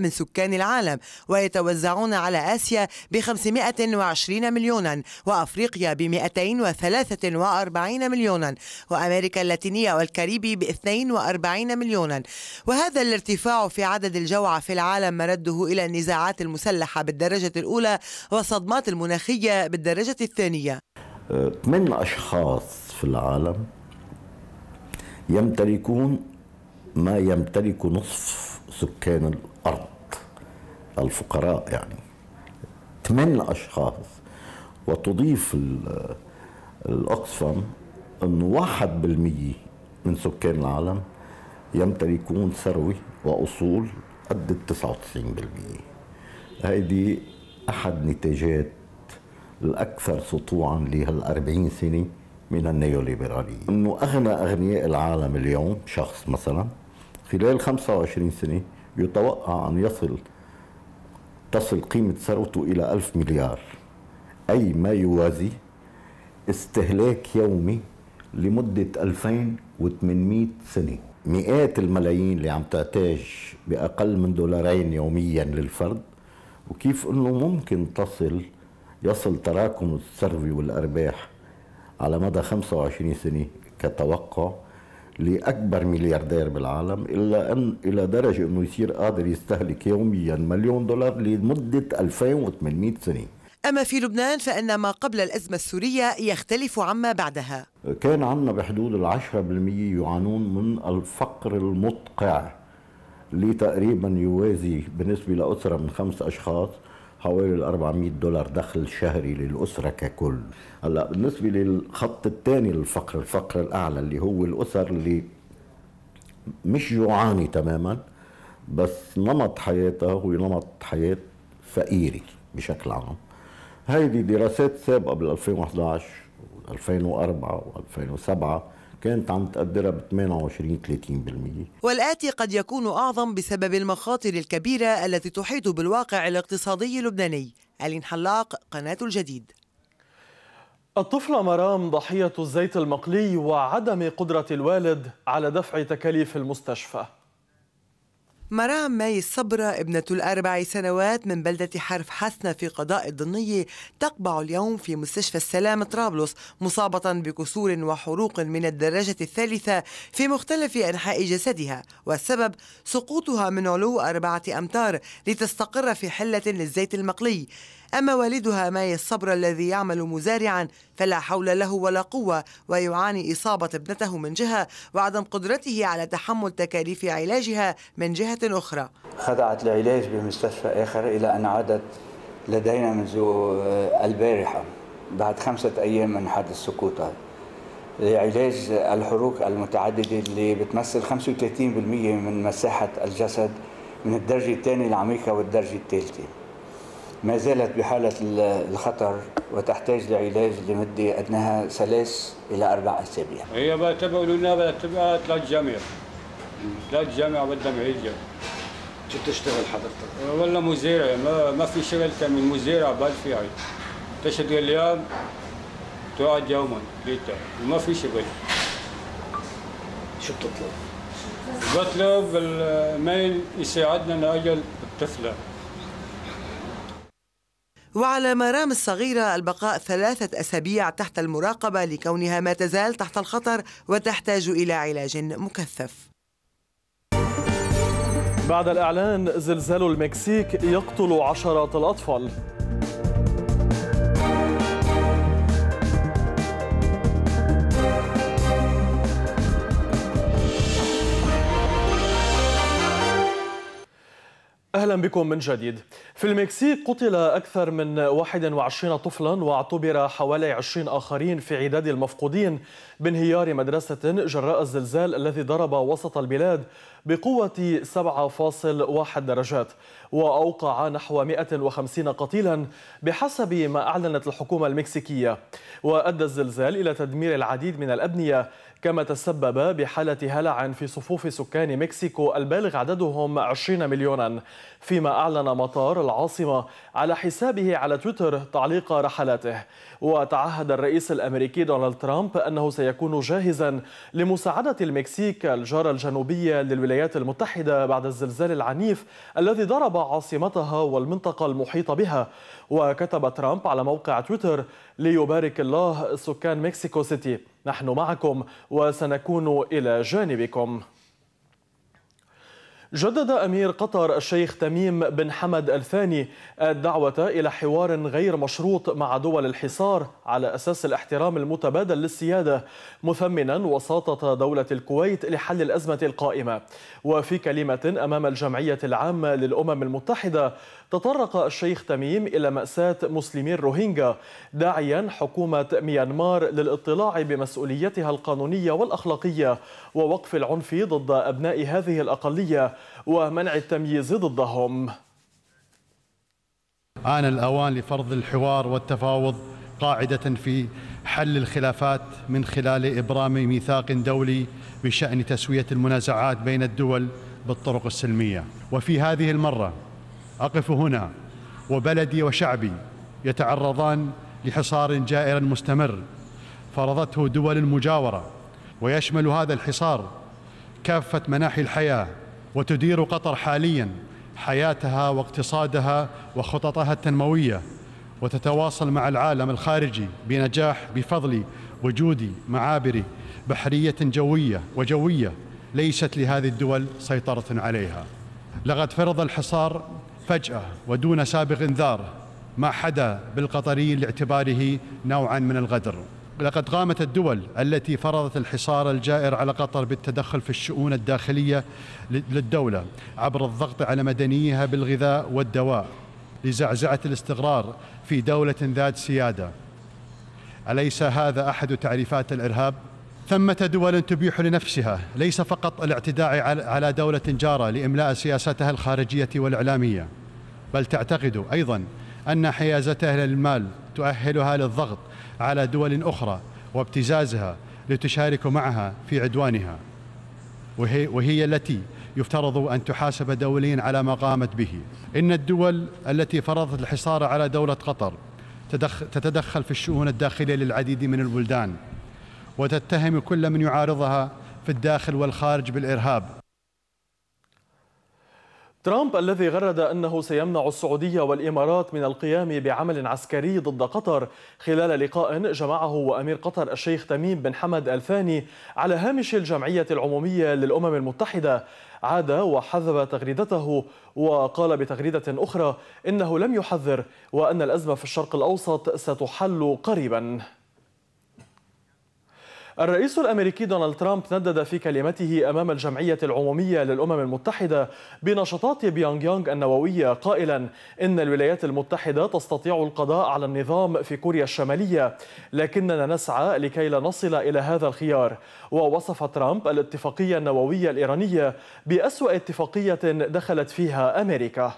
من سكان العالم ويتوزعون على آسيا ب 520 مليونا وأفريقيا ب 243 مليونا وأمريكا اللاتينية والكاريبي ب 42 مليونا وهذا الارتفاع في عدد الجوعى في العالم مرده إلى النزاعات المسلحة بالدرجة الأولى والصدمات المناخية بالدرجة الثانية ثمان أه، أشخاص في العالم يمتلكون ما يمتلك نصف سكان الأرض الفقراء يعني ثمان أشخاص وتضيف الأقسام أنه واحد بالمية من سكان العالم يمتلكون ثروة وأصول قد 99% هيدي أحد نتاجات الأكثر سطوعا لهال 40 سنة من النيوليبرالية أنه أغنى أغنياء العالم اليوم شخص مثلا خلال 25 سنة يتوقع أن يصل تصل قيمة ثروته إلى ألف مليار أي ما يوازي استهلاك يومي لمدة 2800 سنة مئات الملايين اللي عم تعتاج بأقل من دولارين يوميا للفرد وكيف أنه ممكن تصل يصل تراكم الثروة والأرباح على مدى 25 سنة كتوقع لأكبر ملياردير بالعالم إلا أن إلى درجة أنه يصير قادر يستهلك يوميا مليون دولار لمدة 2800 سنة أما في لبنان فإن ما قبل الأزمة السورية يختلف عما بعدها كان عندنا بحدود العشرة بالمية يعانون من الفقر المدقع اللي تقريبا يوازي بالنسبة لأسرة من خمس أشخاص حوالي 400 دولار دخل شهري للأسرة ككل هلا بالنسبة للخط الثاني للفقر الفقر الأعلى اللي هو الأسر اللي مش جوعانة تماما بس نمط حياتها هو نمط حياة فقيري بشكل عام هيدي دراسات سابقه بال 2011 و 2004 و2007 كانت عم تقدرها ب 28 30% والآتي قد يكون أعظم بسبب المخاطر الكبيرة التي تحيط بالواقع الاقتصادي اللبناني ألين حلاق قناة الجديد الطفلة مرام ضحية الزيت المقلي وعدم قدرة الوالد على دفع تكاليف المستشفى مرام ماي الصبرة ابنة الأربع سنوات من بلدة حرف حسنة في قضاء الضنية تقبع اليوم في مستشفى السلام طرابلس مصابة بكسور وحروق من الدرجة الثالثة في مختلف أنحاء جسدها والسبب سقوطها من علو أربعة أمتار لتستقر في حلة للزيت المقلي أما والدها ماي الصبر الذي يعمل مزارعا فلا حول له ولا قوة ويعاني إصابة ابنته من جهة وعدم قدرته على تحمل تكاليف علاجها من جهة أخرى خضعت العلاج بمستشفى آخر إلى أن عادت لدينا منذ آه، البارحة بعد خمسة أيام من حادث سقوطها لعلاج الحروق المتعددة اللي بتمثل 35% من مساحة الجسد من الدرجة الثانية العميقة والدرجة الثالثة ما زالت بحالة الخطر وتحتاج لعلاج لمدة أدناها ثلاث إلى أربع أسابيع هي بقى لنا لنا ثلاث جامعة ثلاث جامعة بدها معالجة شو بتشتغل حضرتك؟ والله مزارع ما, ما في شغل كمان مزارع في عيد تشتغل اليوم تقعد يوما ليتا ما في شغل شو بتطلب؟ بطلب المين يساعدنا نأجل الطفله وعلى مرام الصغيرة البقاء ثلاثة أسابيع تحت المراقبة لكونها ما تزال تحت الخطر وتحتاج إلى علاج مكثف بعد الإعلان زلزال المكسيك يقتل عشرات الأطفال أهلا بكم من جديد في المكسيك قتل أكثر من 21 طفلا واعتبر حوالي 20 آخرين في عداد المفقودين بانهيار مدرسة جراء الزلزال الذي ضرب وسط البلاد بقوة 7.1 درجات وأوقع نحو 150 قتيلا بحسب ما أعلنت الحكومة المكسيكية وأدى الزلزال إلى تدمير العديد من الأبنية كما تسبب بحالة هلع في صفوف سكان مكسيكو البالغ عددهم 20 مليونا فيما أعلن مطار العاصمة على حسابه على تويتر تعليق رحلاته وتعهد الرئيس الأمريكي دونالد ترامب أنه سيكون جاهزا لمساعدة المكسيك الجارة الجنوبية للولايات المتحدة بعد الزلزال العنيف الذي ضرب عاصمتها والمنطقة المحيطة بها وكتب ترامب على موقع تويتر ليبارك الله سكان مكسيكو سيتي نحن معكم وسنكون إلى جانبكم جدد أمير قطر الشيخ تميم بن حمد الثاني الدعوة إلى حوار غير مشروط مع دول الحصار على أساس الاحترام المتبادل للسيادة مثمنا وساطة دولة الكويت لحل الأزمة القائمة وفي كلمة أمام الجمعية العامة للأمم المتحدة تطرق الشيخ تميم إلى مأساة مسلمي الروهينجا داعيا حكومة ميانمار للاطلاع بمسؤوليتها القانونية والأخلاقية ووقف العنف ضد أبناء هذه الأقلية ومنع التمييز ضدهم آن الأوان لفرض الحوار والتفاوض قاعدة في حل الخلافات من خلال إبرام ميثاق دولي بشأن تسوية المنازعات بين الدول بالطرق السلمية وفي هذه المرة أقف هنا وبلدي وشعبي يتعرضان لحصار جائر مستمر فرضته دول المجاورة ويشمل هذا الحصار كافة مناحي الحياة وتدير قطر حالياً حياتها واقتصادها وخططها التنموية وتتواصل مع العالم الخارجي بنجاح بفضل وجود معابر بحرية جوية وجوية ليست لهذه الدول سيطرة عليها لقد فرض الحصار فجأة ودون سابق إنذار ما حدا بالقطري لاعتباره نوعا من الغدر لقد قامت الدول التي فرضت الحصار الجائر على قطر بالتدخل في الشؤون الداخلية للدولة عبر الضغط على مدنيها بالغذاء والدواء لزعزعة الاستقرار في دولة ذات سيادة أليس هذا أحد تعريفات الإرهاب؟ ثمة دول تبيح لنفسها ليس فقط الاعتداء على دولة جارة لإملاء سياستها الخارجية والإعلامية بل تعتقد أيضا أن حيازتها للمال تؤهلها للضغط على دول أخرى وابتزازها لتشارك معها في عدوانها وهي, وهي التي يفترض أن تحاسب دوليا على ما قامت به إن الدول التي فرضت الحصار على دولة قطر تتدخل في الشؤون الداخلية للعديد من البلدان وتتهم كل من يعارضها في الداخل والخارج بالإرهاب ترامب الذي غرد أنه سيمنع السعودية والإمارات من القيام بعمل عسكري ضد قطر خلال لقاء جمعه وأمير قطر الشيخ تميم بن حمد الثاني على هامش الجمعية العمومية للأمم المتحدة عاد وحذب تغريدته وقال بتغريدة أخرى إنه لم يحذر وأن الأزمة في الشرق الأوسط ستحل قريباً الرئيس الامريكي دونالد ترامب ندد في كلمته امام الجمعيه العموميه للامم المتحده بنشاطات بيونغ يونغ النوويه قائلا ان الولايات المتحده تستطيع القضاء على النظام في كوريا الشماليه لكننا نسعى لكي لا نصل الى هذا الخيار ووصف ترامب الاتفاقيه النوويه الايرانيه باسوا اتفاقيه دخلت فيها امريكا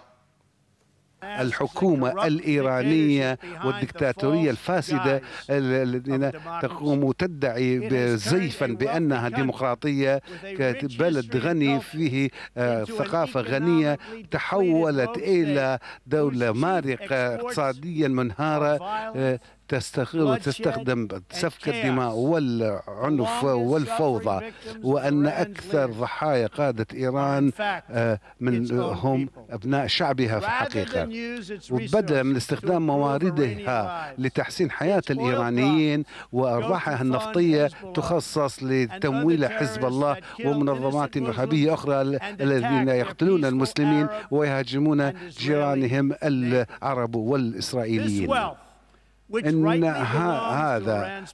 الحكومة الإيرانية والدكتاتورية الفاسدة الذين تقوم تدعي زيفا بأنها ديمقراطية بلد غني فيه آه، ثقافة غنية تحولت إلى دولة مارقة اقتصاديا منهارة آه، تستخدم سفك الدماء والعنف والفوضى وأن أكثر ضحايا قادة إيران آه، من هم أبناء شعبها في الحقيقة وبدلا من استخدام مواردها لتحسين حياة الإيرانيين وأرباحها النفطية تخصص لتمويل حزب الله ومنظمات إرهابية أخرى الذين يقتلون المسلمين ويهاجمون جيرانهم العرب والإسرائيليين ان هذا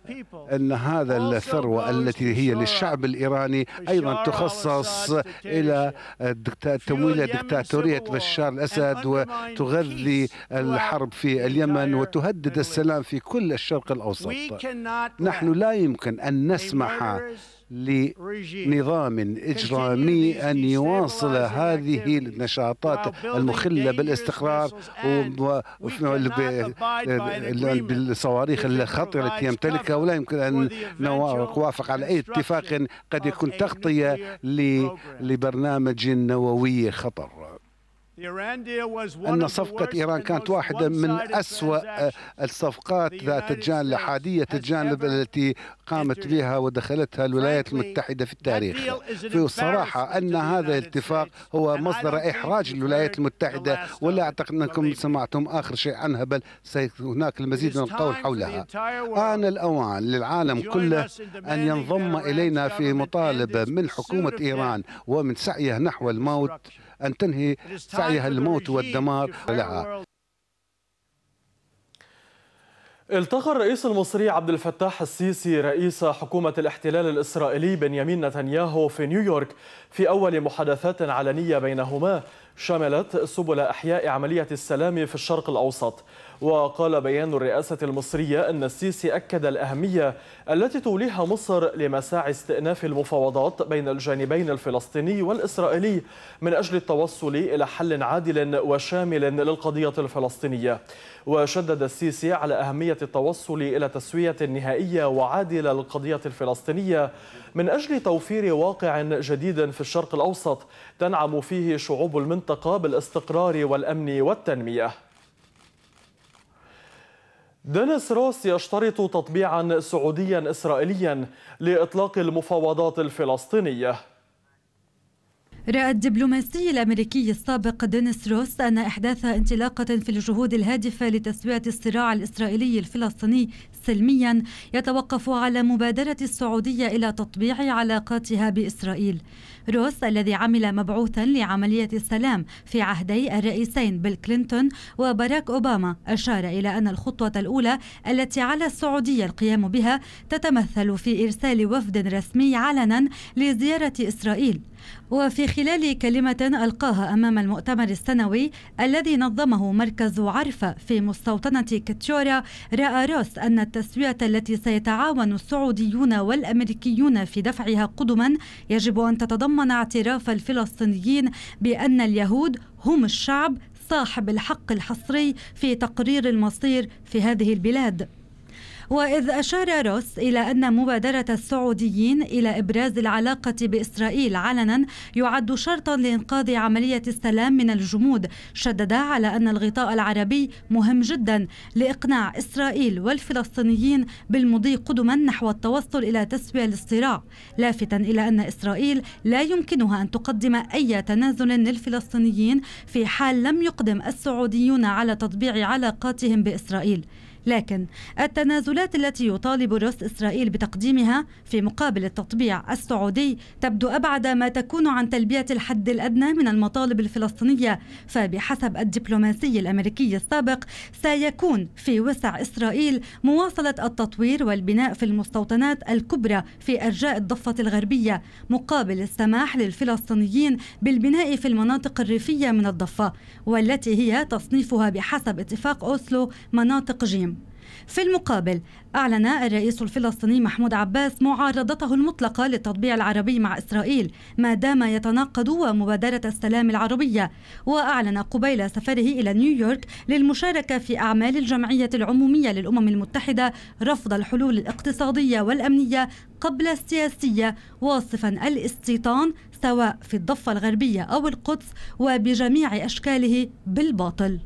ان هذا الثروه التي هي للشعب الايراني ايضا تخصص الى تمويل دكتاتوريه بشار الاسد وتغذي الحرب في اليمن وتهدد السلام في كل الشرق الاوسط نحن لا يمكن ان نسمح لنظام إجرامي أن يواصل هذه النشاطات المخلة بالاستقرار بالصواريخ الخطرة التي يمتلكها ولا يمكن أن نوافق على أي اتفاق قد يكون تغطية لبرنامج نووي خطر أن صفقة إيران كانت واحدة من أسوأ آه، الصفقات ذات الجانب الأحادية الجانب التي قامت بها ودخلتها الولايات المتحدة في التاريخ في الصراحة أن هذا الاتفاق هو مصدر إحراج الولايات المتحدة ولا أعتقد أنكم سمعتم آخر شيء عنها بل هناك المزيد من القول حولها آن الأوان للعالم كله أن ينضم إلينا في مطالبة من حكومة إيران ومن سعيها نحو الموت أن تنهي سعيها الموت والدمار لها التقى الرئيس المصري عبد الفتاح السيسي رئيس حكومة الاحتلال الإسرائيلي بنيامين نتنياهو في نيويورك في أول محادثات علنية بينهما شملت سبل إحياء عملية السلام في الشرق الأوسط وقال بيان الرئاسة المصرية أن السيسي أكد الأهمية التي توليها مصر لمساعي استئناف المفاوضات بين الجانبين الفلسطيني والإسرائيلي من أجل التوصل إلى حل عادل وشامل للقضية الفلسطينية وشدد السيسي على أهمية التوصل إلى تسوية نهائية وعادلة للقضية الفلسطينية من أجل توفير واقع جديد في الشرق الأوسط تنعم فيه شعوب المنطقة بالاستقرار والأمن والتنمية دينيس روس يشترط تطبيعا سعوديا إسرائيليا لإطلاق المفاوضات الفلسطينية رأى الدبلوماسي الأمريكي السابق دينيس روس أن إحداث انطلاقة في الجهود الهادفة لتسوية الصراع الإسرائيلي الفلسطيني سلميا يتوقف على مبادرة السعودية إلى تطبيع علاقاتها بإسرائيل روس الذي عمل مبعوثا لعملية السلام في عهدي الرئيسين بيل كلينتون وباراك أوباما أشار إلى أن الخطوة الأولى التي على السعودية القيام بها تتمثل في إرسال وفد رسمي علنا لزيارة إسرائيل وفي خلال كلمة ألقاها أمام المؤتمر السنوي الذي نظمه مركز عرفة في مستوطنة كتشورا رأى روس أن التسوية التي سيتعاون السعوديون والأمريكيون في دفعها قدما يجب أن تتضمن اعتراف الفلسطينيين بأن اليهود هم الشعب صاحب الحق الحصري في تقرير المصير في هذه البلاد وإذ أشار روس إلى أن مبادرة السعوديين إلى إبراز العلاقة بإسرائيل علنا يعد شرطا لإنقاذ عملية السلام من الجمود شدد على أن الغطاء العربي مهم جدا لإقناع إسرائيل والفلسطينيين بالمضي قدما نحو التوصل إلى تسوية الصراع لافتا إلى أن إسرائيل لا يمكنها أن تقدم أي تنازل للفلسطينيين في حال لم يقدم السعوديون على تطبيع علاقاتهم بإسرائيل لكن التنازلات التي يطالب روس إسرائيل بتقديمها في مقابل التطبيع السعودي تبدو أبعد ما تكون عن تلبية الحد الأدنى من المطالب الفلسطينية فبحسب الدبلوماسي الأمريكي السابق سيكون في وسع إسرائيل مواصلة التطوير والبناء في المستوطنات الكبرى في أرجاء الضفة الغربية مقابل السماح للفلسطينيين بالبناء في المناطق الريفية من الضفة والتي هي تصنيفها بحسب اتفاق أوسلو مناطق جيم في المقابل أعلن الرئيس الفلسطيني محمود عباس معارضته المطلقة للتطبيع العربي مع إسرائيل ما دام يتناقض ومبادرة السلام العربية وأعلن قبيل سفره إلى نيويورك للمشاركة في أعمال الجمعية العمومية للأمم المتحدة رفض الحلول الاقتصادية والأمنية قبل السياسية واصفا الاستيطان سواء في الضفة الغربية أو القدس وبجميع أشكاله بالباطل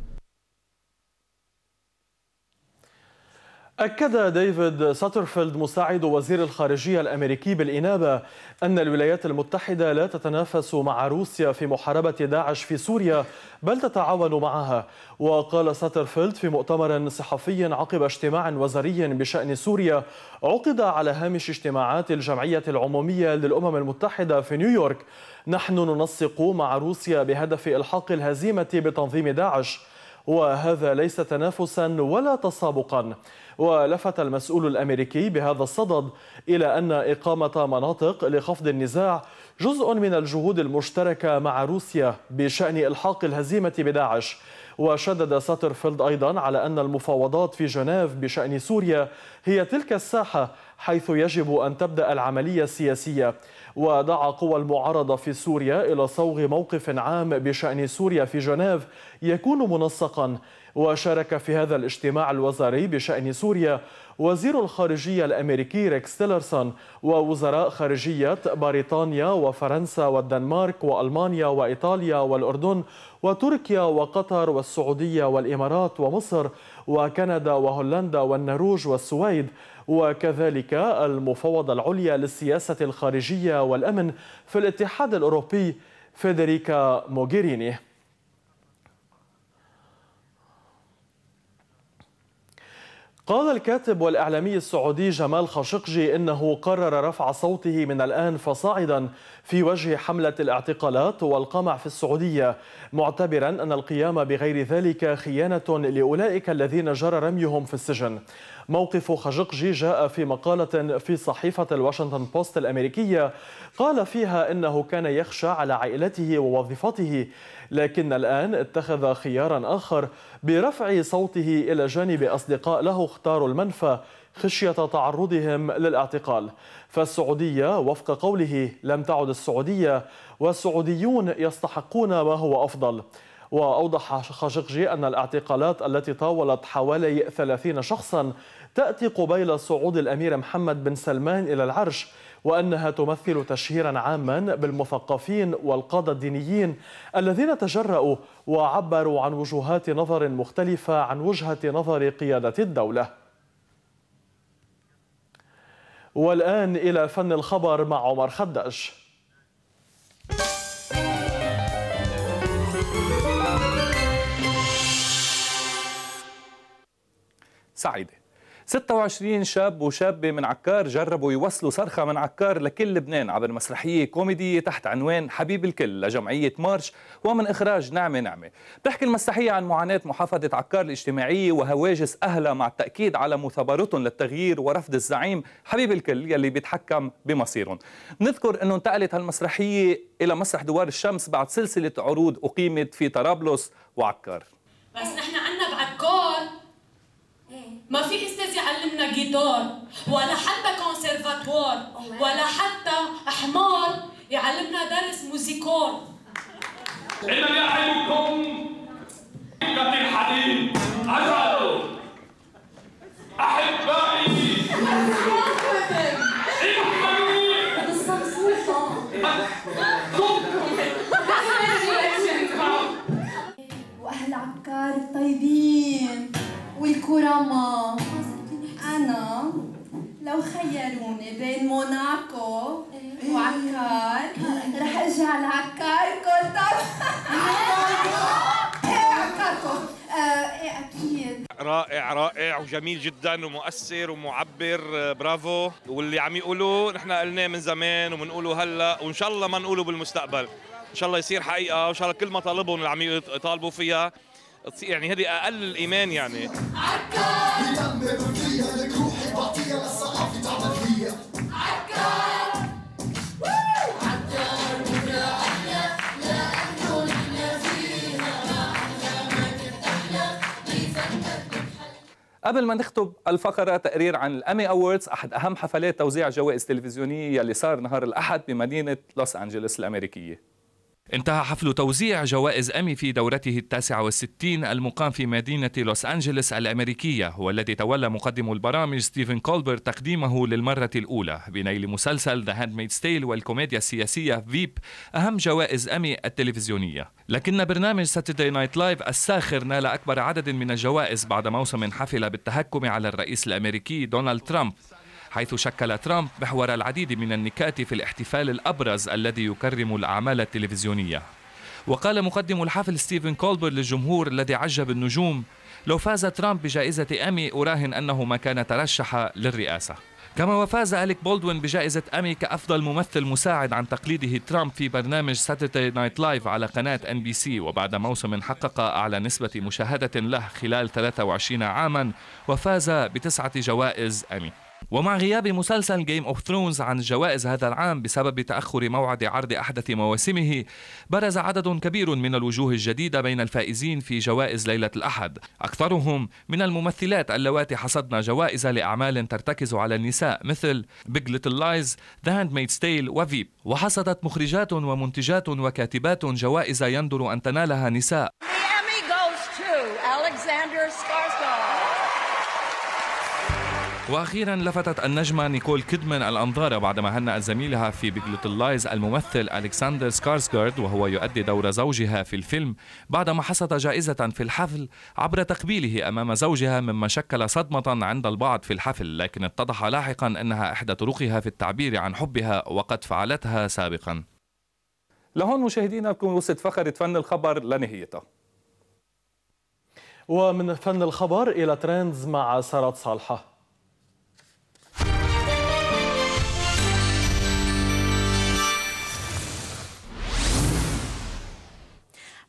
أكد ديفيد ساترفيلد مساعد وزير الخارجية الأمريكي بالإنابة أن الولايات المتحدة لا تتنافس مع روسيا في محاربة داعش في سوريا بل تتعاون معها وقال ساترفيلد في مؤتمر صحفي عقب اجتماع وزري بشأن سوريا عقد على هامش اجتماعات الجمعية العمومية للأمم المتحدة في نيويورك نحن ننسق مع روسيا بهدف إلحاق الهزيمة بتنظيم داعش وهذا ليس تنافسا ولا تسابقا ولفت المسؤول الأمريكي بهذا الصدد إلى أن إقامة مناطق لخفض النزاع جزء من الجهود المشتركة مع روسيا بشأن إلحاق الهزيمة بداعش وشدد ساترفيلد أيضا على أن المفاوضات في جنيف بشأن سوريا هي تلك الساحة حيث يجب أن تبدأ العملية السياسية ودعا قوى المعارضة في سوريا إلى صوغ موقف عام بشأن سوريا في جنيف يكون منسقا وشارك في هذا الاجتماع الوزاري بشأن سوريا وزير الخارجية الأمريكي ريكس تيلرسون ووزراء خارجية بريطانيا وفرنسا والدنمارك وألمانيا وإيطاليا والأردن وتركيا وقطر والسعودية والإمارات ومصر وكندا وهولندا والنرويج والسويد وكذلك المفوضة العليا للسياسة الخارجية والأمن في الاتحاد الأوروبي فيدريكا موغيريني قال الكاتب والإعلامي السعودي جمال خاشقجي إنه قرر رفع صوته من الآن فصاعدا في وجه حملة الاعتقالات والقمع في السعودية معتبرا أن القيام بغير ذلك خيانة لأولئك الذين جرى رميهم في السجن موقف خاشقجي جاء في مقالة في صحيفة الواشنطن بوست الأمريكية قال فيها إنه كان يخشى على عائلته ووظيفته لكن الآن اتخذ خيارا آخر برفع صوته إلى جانب أصدقاء له اختاروا المنفى خشية تعرضهم للاعتقال فالسعودية وفق قوله لم تعد السعودية والسعوديون يستحقون ما هو أفضل وأوضح خاشقجي أن الاعتقالات التي طاولت حوالي 30 شخصا تأتي قبيل صعود الأمير محمد بن سلمان إلى العرش وأنها تمثل تشهيرا عاما بالمثقفين والقادة الدينيين الذين تجرأوا وعبروا عن وجهات نظر مختلفة عن وجهة نظر قيادة الدولة والآن إلى فن الخبر مع عمر خدش سعيده 26 شاب وشابة من عكار جربوا يوصلوا صرخة من عكار لكل لبنان عبر مسرحية كوميدية تحت عنوان حبيب الكل لجمعية مارش ومن إخراج نعمة نعمة بتحكي المسرحية عن معاناة محافظة عكار الاجتماعية وهواجس أهلها مع التأكيد على مثابرتهم للتغيير ورفض الزعيم حبيب الكل يلي بيتحكم بمصيرهم نذكر أنه انتقلت هالمسرحية إلى مسرح دوار الشمس بعد سلسلة عروض أقيمت في طرابلس وعكار بس نحن عنا ما في استاذ يعلمنا جيتار ولا حتى كونسيرفاتوار oh, ولا حتى حمار يعلمنا درس موزيكال انا يعلمكم ما أنا لو خيروني بين موناكو وعكار رح ارجع لعكار طبعا عكاركو ايه اكيد رائع رائع وجميل جدا ومؤثر ومعبر آه، برافو واللي عم يقولوه نحن قلناه من زمان وبنقوله هلا وان شاء الله ما نقوله بالمستقبل ان شاء الله يصير حقيقه وان شاء الله كل مطالبهم اللي عم يطالبوا فيها يعني هذه اقل الايمان يعني عكر روحي بعطيها للثقافه تعمل عكر قبل ما نختم الفقرة تقرير عن الأمي أوردز أحد أهم حفلات توزيع جوائز تلفزيونية اللي صار نهار الأحد بمدينة لوس أنجلوس الأمريكية انتهى حفل توزيع جوائز أمي في دورته التاسعة والستين المقام في مدينة لوس أنجلوس الأمريكية والذي تولى مقدم البرامج ستيفن كولبر تقديمه للمرة الأولى بنيل مسلسل ذا هاند ميد ستيل والكوميديا السياسية فيب أهم جوائز أمي التلفزيونية لكن برنامج ساتيردي نايت لايف الساخر نال أكبر عدد من الجوائز بعد موسم حفل بالتهكم على الرئيس الأمريكي دونالد ترامب حيث شكل ترامب محور العديد من النكات في الاحتفال الأبرز الذي يكرم الأعمال التلفزيونية وقال مقدم الحفل ستيفن كولبر للجمهور الذي عجب النجوم لو فاز ترامب بجائزة أمي أراهن أنه ما كان ترشح للرئاسة كما وفاز أليك بولدوين بجائزة أمي كأفضل ممثل مساعد عن تقليده ترامب في برنامج ساتردي نايت لايف على قناة ان بي سي وبعد موسم حقق أعلى نسبة مشاهدة له خلال 23 عاما وفاز بتسعة جوائز أمي ومع غياب مسلسل جيم اوف ثرونز عن الجوائز هذا العام بسبب تأخر موعد عرض أحدث مواسمه برز عدد كبير من الوجوه الجديدة بين الفائزين في جوائز ليلة الأحد أكثرهم من الممثلات اللواتي حصدن جوائز لأعمال ترتكز على النساء مثل بيج ليتل لايز ذا هاند ميد ستيل وفيب وحصدت مخرجات ومنتجات وكاتبات جوائز يندر أن تنالها نساء واخيرا لفتت النجمه نيكول كيدمان الانظار بعدما هنأت زميلها في بيج لايز الممثل الكسندر سكارسغارد وهو يؤدي دور زوجها في الفيلم بعدما حصد جائزه في الحفل عبر تقبيله امام زوجها مما شكل صدمه عند البعض في الحفل لكن اتضح لاحقا انها احدى طرقها في التعبير عن حبها وقد فعلتها سابقا لهون مشاهدينا بكون وصلت فقره فن الخبر لنهايته ومن فن الخبر إلى ترندز مع سارة صالحة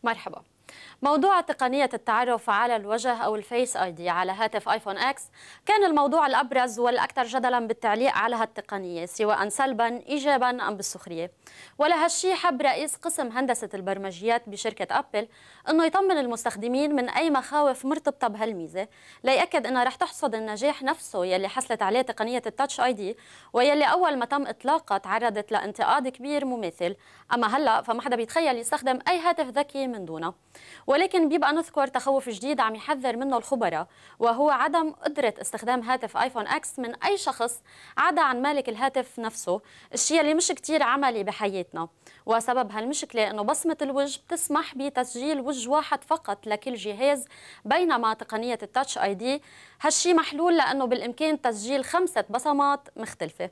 مرحبا موضوع تقنية التعرف على الوجه أو الفيس آي دي على هاتف آيفون إكس كان الموضوع الأبرز والأكثر جدلا بالتعليق على هالتقنية سواء سلبا إيجابا أم بالسخرية ولهالشي حب رئيس قسم هندسة البرمجيات بشركة أبل أنه يطمن المستخدمين من أي مخاوف مرتبطة بهالميزة ليأكد أنها رح تحصد النجاح نفسه يلي حصلت عليه تقنية التاتش آي دي ويلي أول ما تم إطلاقها تعرضت لانتقاد كبير مماثل اما هلا فما حدا بيتخيل يستخدم اي هاتف ذكي من دونه ولكن بيبقى نذكر تخوف جديد عم يحذر منه الخبراء وهو عدم قدره استخدام هاتف ايفون اكس من اي شخص عدا عن مالك الهاتف نفسه الشيء اللي مش كتير عملي بحياتنا وسبب هالمشكله انه بصمه الوجه بتسمح بتسجيل وجه واحد فقط لكل جهاز بينما تقنيه التاتش اي دي هالشيء محلول لانه بالامكان تسجيل خمسه بصمات مختلفه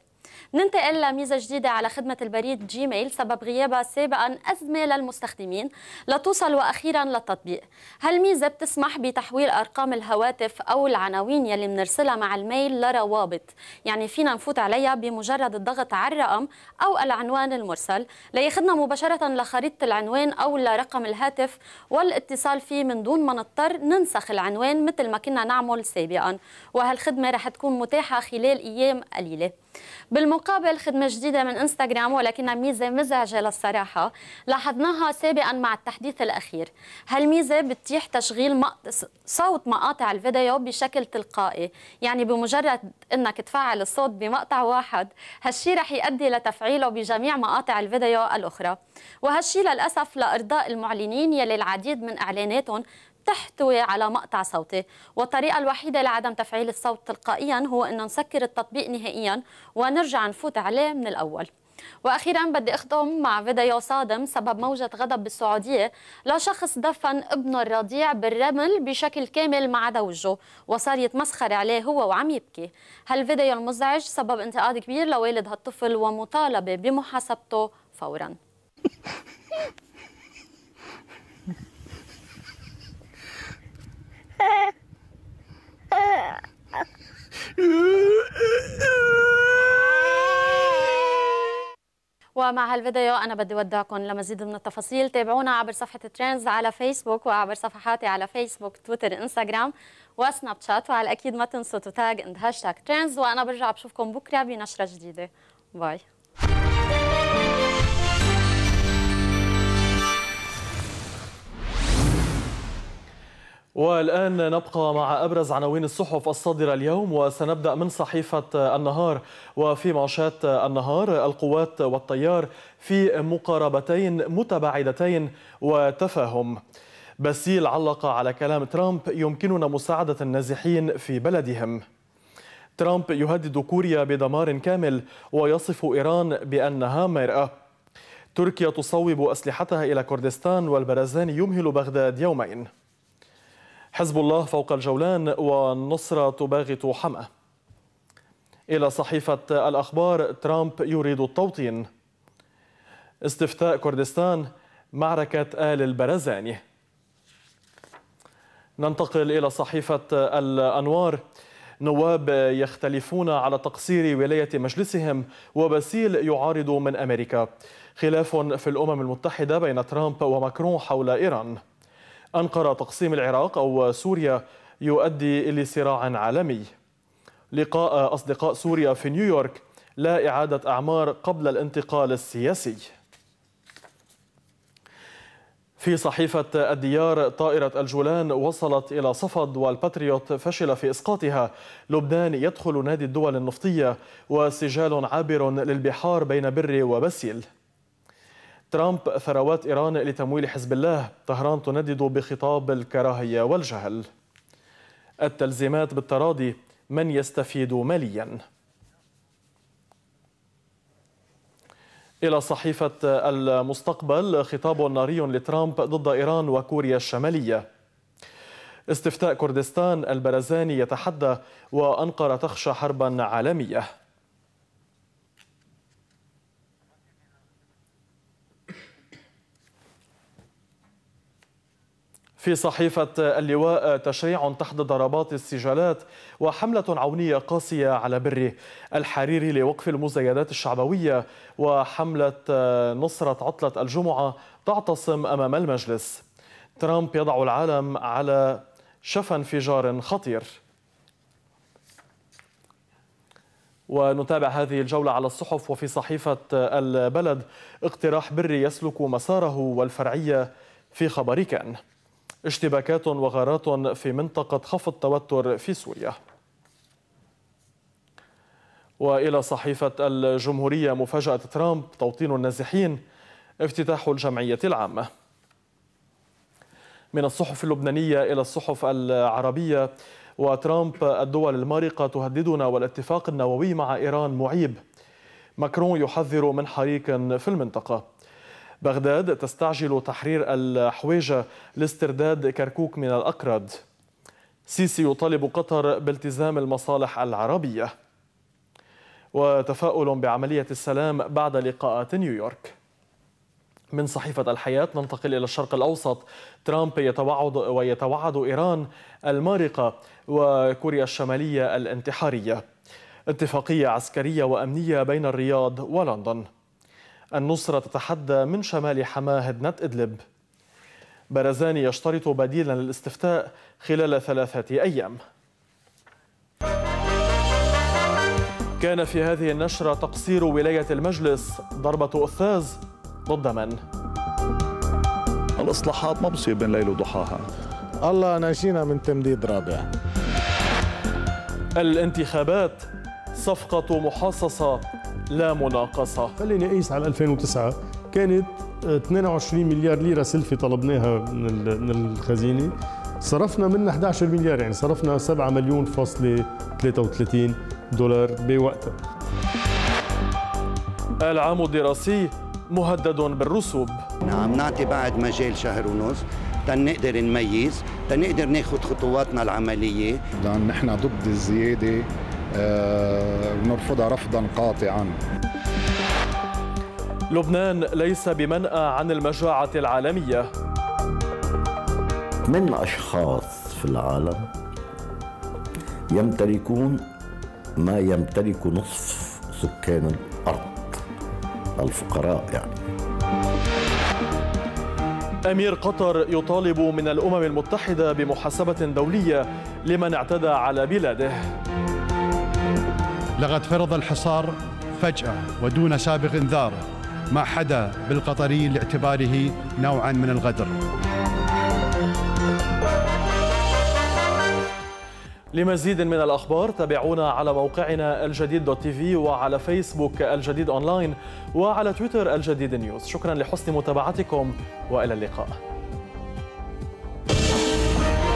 ننتقل لميزة جديدة على خدمة البريد جيميل سبب غيابها سابقا أزمة للمستخدمين لتوصل وأخيرا للتطبيق هالميزة بتسمح بتحويل أرقام الهواتف أو العناوين يلي بنرسلها مع الميل لروابط يعني فينا نفوت عليها بمجرد الضغط على الرقم أو العنوان المرسل لياخذنا مباشرة لخريطة العنوان أو لرقم الهاتف والاتصال فيه من دون ما نضطر ننسخ العنوان مثل ما كنا نعمل سابقا وهالخدمة رح تكون متاحة خلال أيام قليلة بالمقابل خدمة جديدة من انستغرام ولكنها ميزة مزعجة للصراحة لاحظناها سابقا مع التحديث الأخير هالميزة بتتيح تشغيل صوت مقاطع الفيديو بشكل تلقائي يعني بمجرد أنك تفعل الصوت بمقطع واحد هالشي رح يؤدي لتفعيله بجميع مقاطع الفيديو الأخرى وهالشي للأسف لإرضاء المعلنين يلي العديد من إعلاناتهم تحتوي على مقطع صوتي والطريقة الوحيدة لعدم تفعيل الصوت تلقائيا هو أن نسكر التطبيق نهائيا ونرجع نفوت عليه من الأول واخيرا بدي اختم مع فيديو صادم سبب موجه غضب بالسعوديه لشخص دفن ابنه الرضيع بالرمل بشكل كامل ما عدا وجهه وصار يتمسخر عليه هو وعم يبكي هالفيديو المزعج سبب انتقاد كبير لوالد هالطفل ومطالبه بمحاسبته فورا ومع هالفيديو أنا بدي ودعكم لمزيد من التفاصيل تابعونا عبر صفحة ترندز على فيسبوك وعبر صفحاتي على فيسبوك تويتر إنستغرام وسناب شات وعلى الأكيد ما تنسوا تتاج اند هاشتاج ترندز وأنا برجع بشوفكم بكرة بنشرة جديدة باي والآن نبقى مع أبرز عناوين الصحف الصادرة اليوم وسنبدأ من صحيفة النهار وفي معشات النهار القوات والطيار في مقاربتين متباعدتين وتفاهم باسيل علق على كلام ترامب يمكننا مساعدة النازحين في بلدهم ترامب يهدد كوريا بدمار كامل ويصف إيران بأنها مرأة تركيا تصوب أسلحتها إلى كردستان والبرازان يمهل بغداد يومين حزب الله فوق الجولان والنصرة تباغت حمأة إلى صحيفة الأخبار ترامب يريد التوطين استفتاء كردستان معركة آل البرزاني ننتقل إلى صحيفة الأنوار نواب يختلفون على تقصير ولاية مجلسهم وبسيل يعارض من أمريكا خلاف في الأمم المتحدة بين ترامب وماكرون حول إيران أنقرة تقسيم العراق أو سوريا يؤدي إلى صراع عالمي لقاء أصدقاء سوريا في نيويورك لا إعادة أعمار قبل الانتقال السياسي في صحيفة الديار طائرة الجولان وصلت إلى صفد والباتريوت فشل في إسقاطها لبنان يدخل نادي الدول النفطية وسجال عابر للبحار بين بر وبسيل ترامب ثروات إيران لتمويل حزب الله طهران تندد بخطاب الكراهية والجهل التلزيمات بالتراضي من يستفيد ماليا إلى صحيفة المستقبل خطاب ناري لترامب ضد إيران وكوريا الشمالية استفتاء كردستان البرزاني يتحدى وأنقرة تخشى حربا عالمية في صحيفة اللواء تشريع تحت ضربات السجالات وحملة عونية قاسية على بره الحريري لوقف المزايدات الشعبوية وحملة آه، نصرة عطلة الجمعة تعتصم أمام المجلس ترامب يضع العالم على شفا انفجار خطير ونتابع هذه الجولة على الصحف وفي صحيفة آه، البلد اقتراح بري يسلك مساره والفرعية في خبر كان اشتباكات وغارات في منطقة خفض توتر في سوريا وإلى صحيفة الجمهورية مفاجأة ترامب توطين النازحين افتتاح الجمعية العامة من الصحف اللبنانية إلى الصحف العربية وترامب الدول المارقة تهددنا والاتفاق النووي مع إيران معيب ماكرون يحذر من حريق في المنطقة بغداد تستعجل تحرير الحويجة لاسترداد كركوك من الأقرد سيسي يطالب قطر بالتزام المصالح العربية وتفاؤل بعملية السلام بعد لقاءات نيويورك من صحيفة الحياة ننتقل إلى الشرق الأوسط ترامب يتوعد ويتوعد إيران المارقة وكوريا الشمالية الانتحارية اتفاقية عسكرية وأمنية بين الرياض ولندن النصرة تتحدى من شمال حماه هدنة إدلب برزاني يشترط بديلا للاستفتاء خلال ثلاثة أيام كان في هذه النشرة تقصير ولاية المجلس ضربة أستاذ ضد من؟ الإصلاحات ما بصير بين ليل وضحاها الله ناشينا من تمديد رابع الانتخابات صفقة محاصصة لا مناقصة خليني أقيس على 2009 كانت 22 آه، مليار ليرة سلفي طلبناها من الخزينة صرفنا منها 11 مليار يعني صرفنا 7 مليون فاصلة 33 دولار بوقتها العام الدراسي مهدد بالرسوب نعم نعطي بعد مجال شهر ونص تنقدر نميز تنقدر ناخذ خطواتنا العمليه نحن ضد الزياده آه، ونرفضها رفضا قاطعا لبنان ليس بمنأى عن المجاعة العالمية من أشخاص في العالم يمتلكون ما يمتلك نصف سكان الأرض الفقراء يعني أمير قطر يطالب من الأمم المتحدة بمحاسبة دولية لمن اعتدى على بلاده لقد فرض الحصار فجأة ودون سابق إنذار ما حدا بالقطري لاعتباره نوعا من الغدر لمزيد من الأخبار تابعونا على موقعنا الجديد دوت تي في وعلى فيسبوك الجديد أونلاين وعلى تويتر الجديد نيوز شكرا لحسن متابعتكم وإلى اللقاء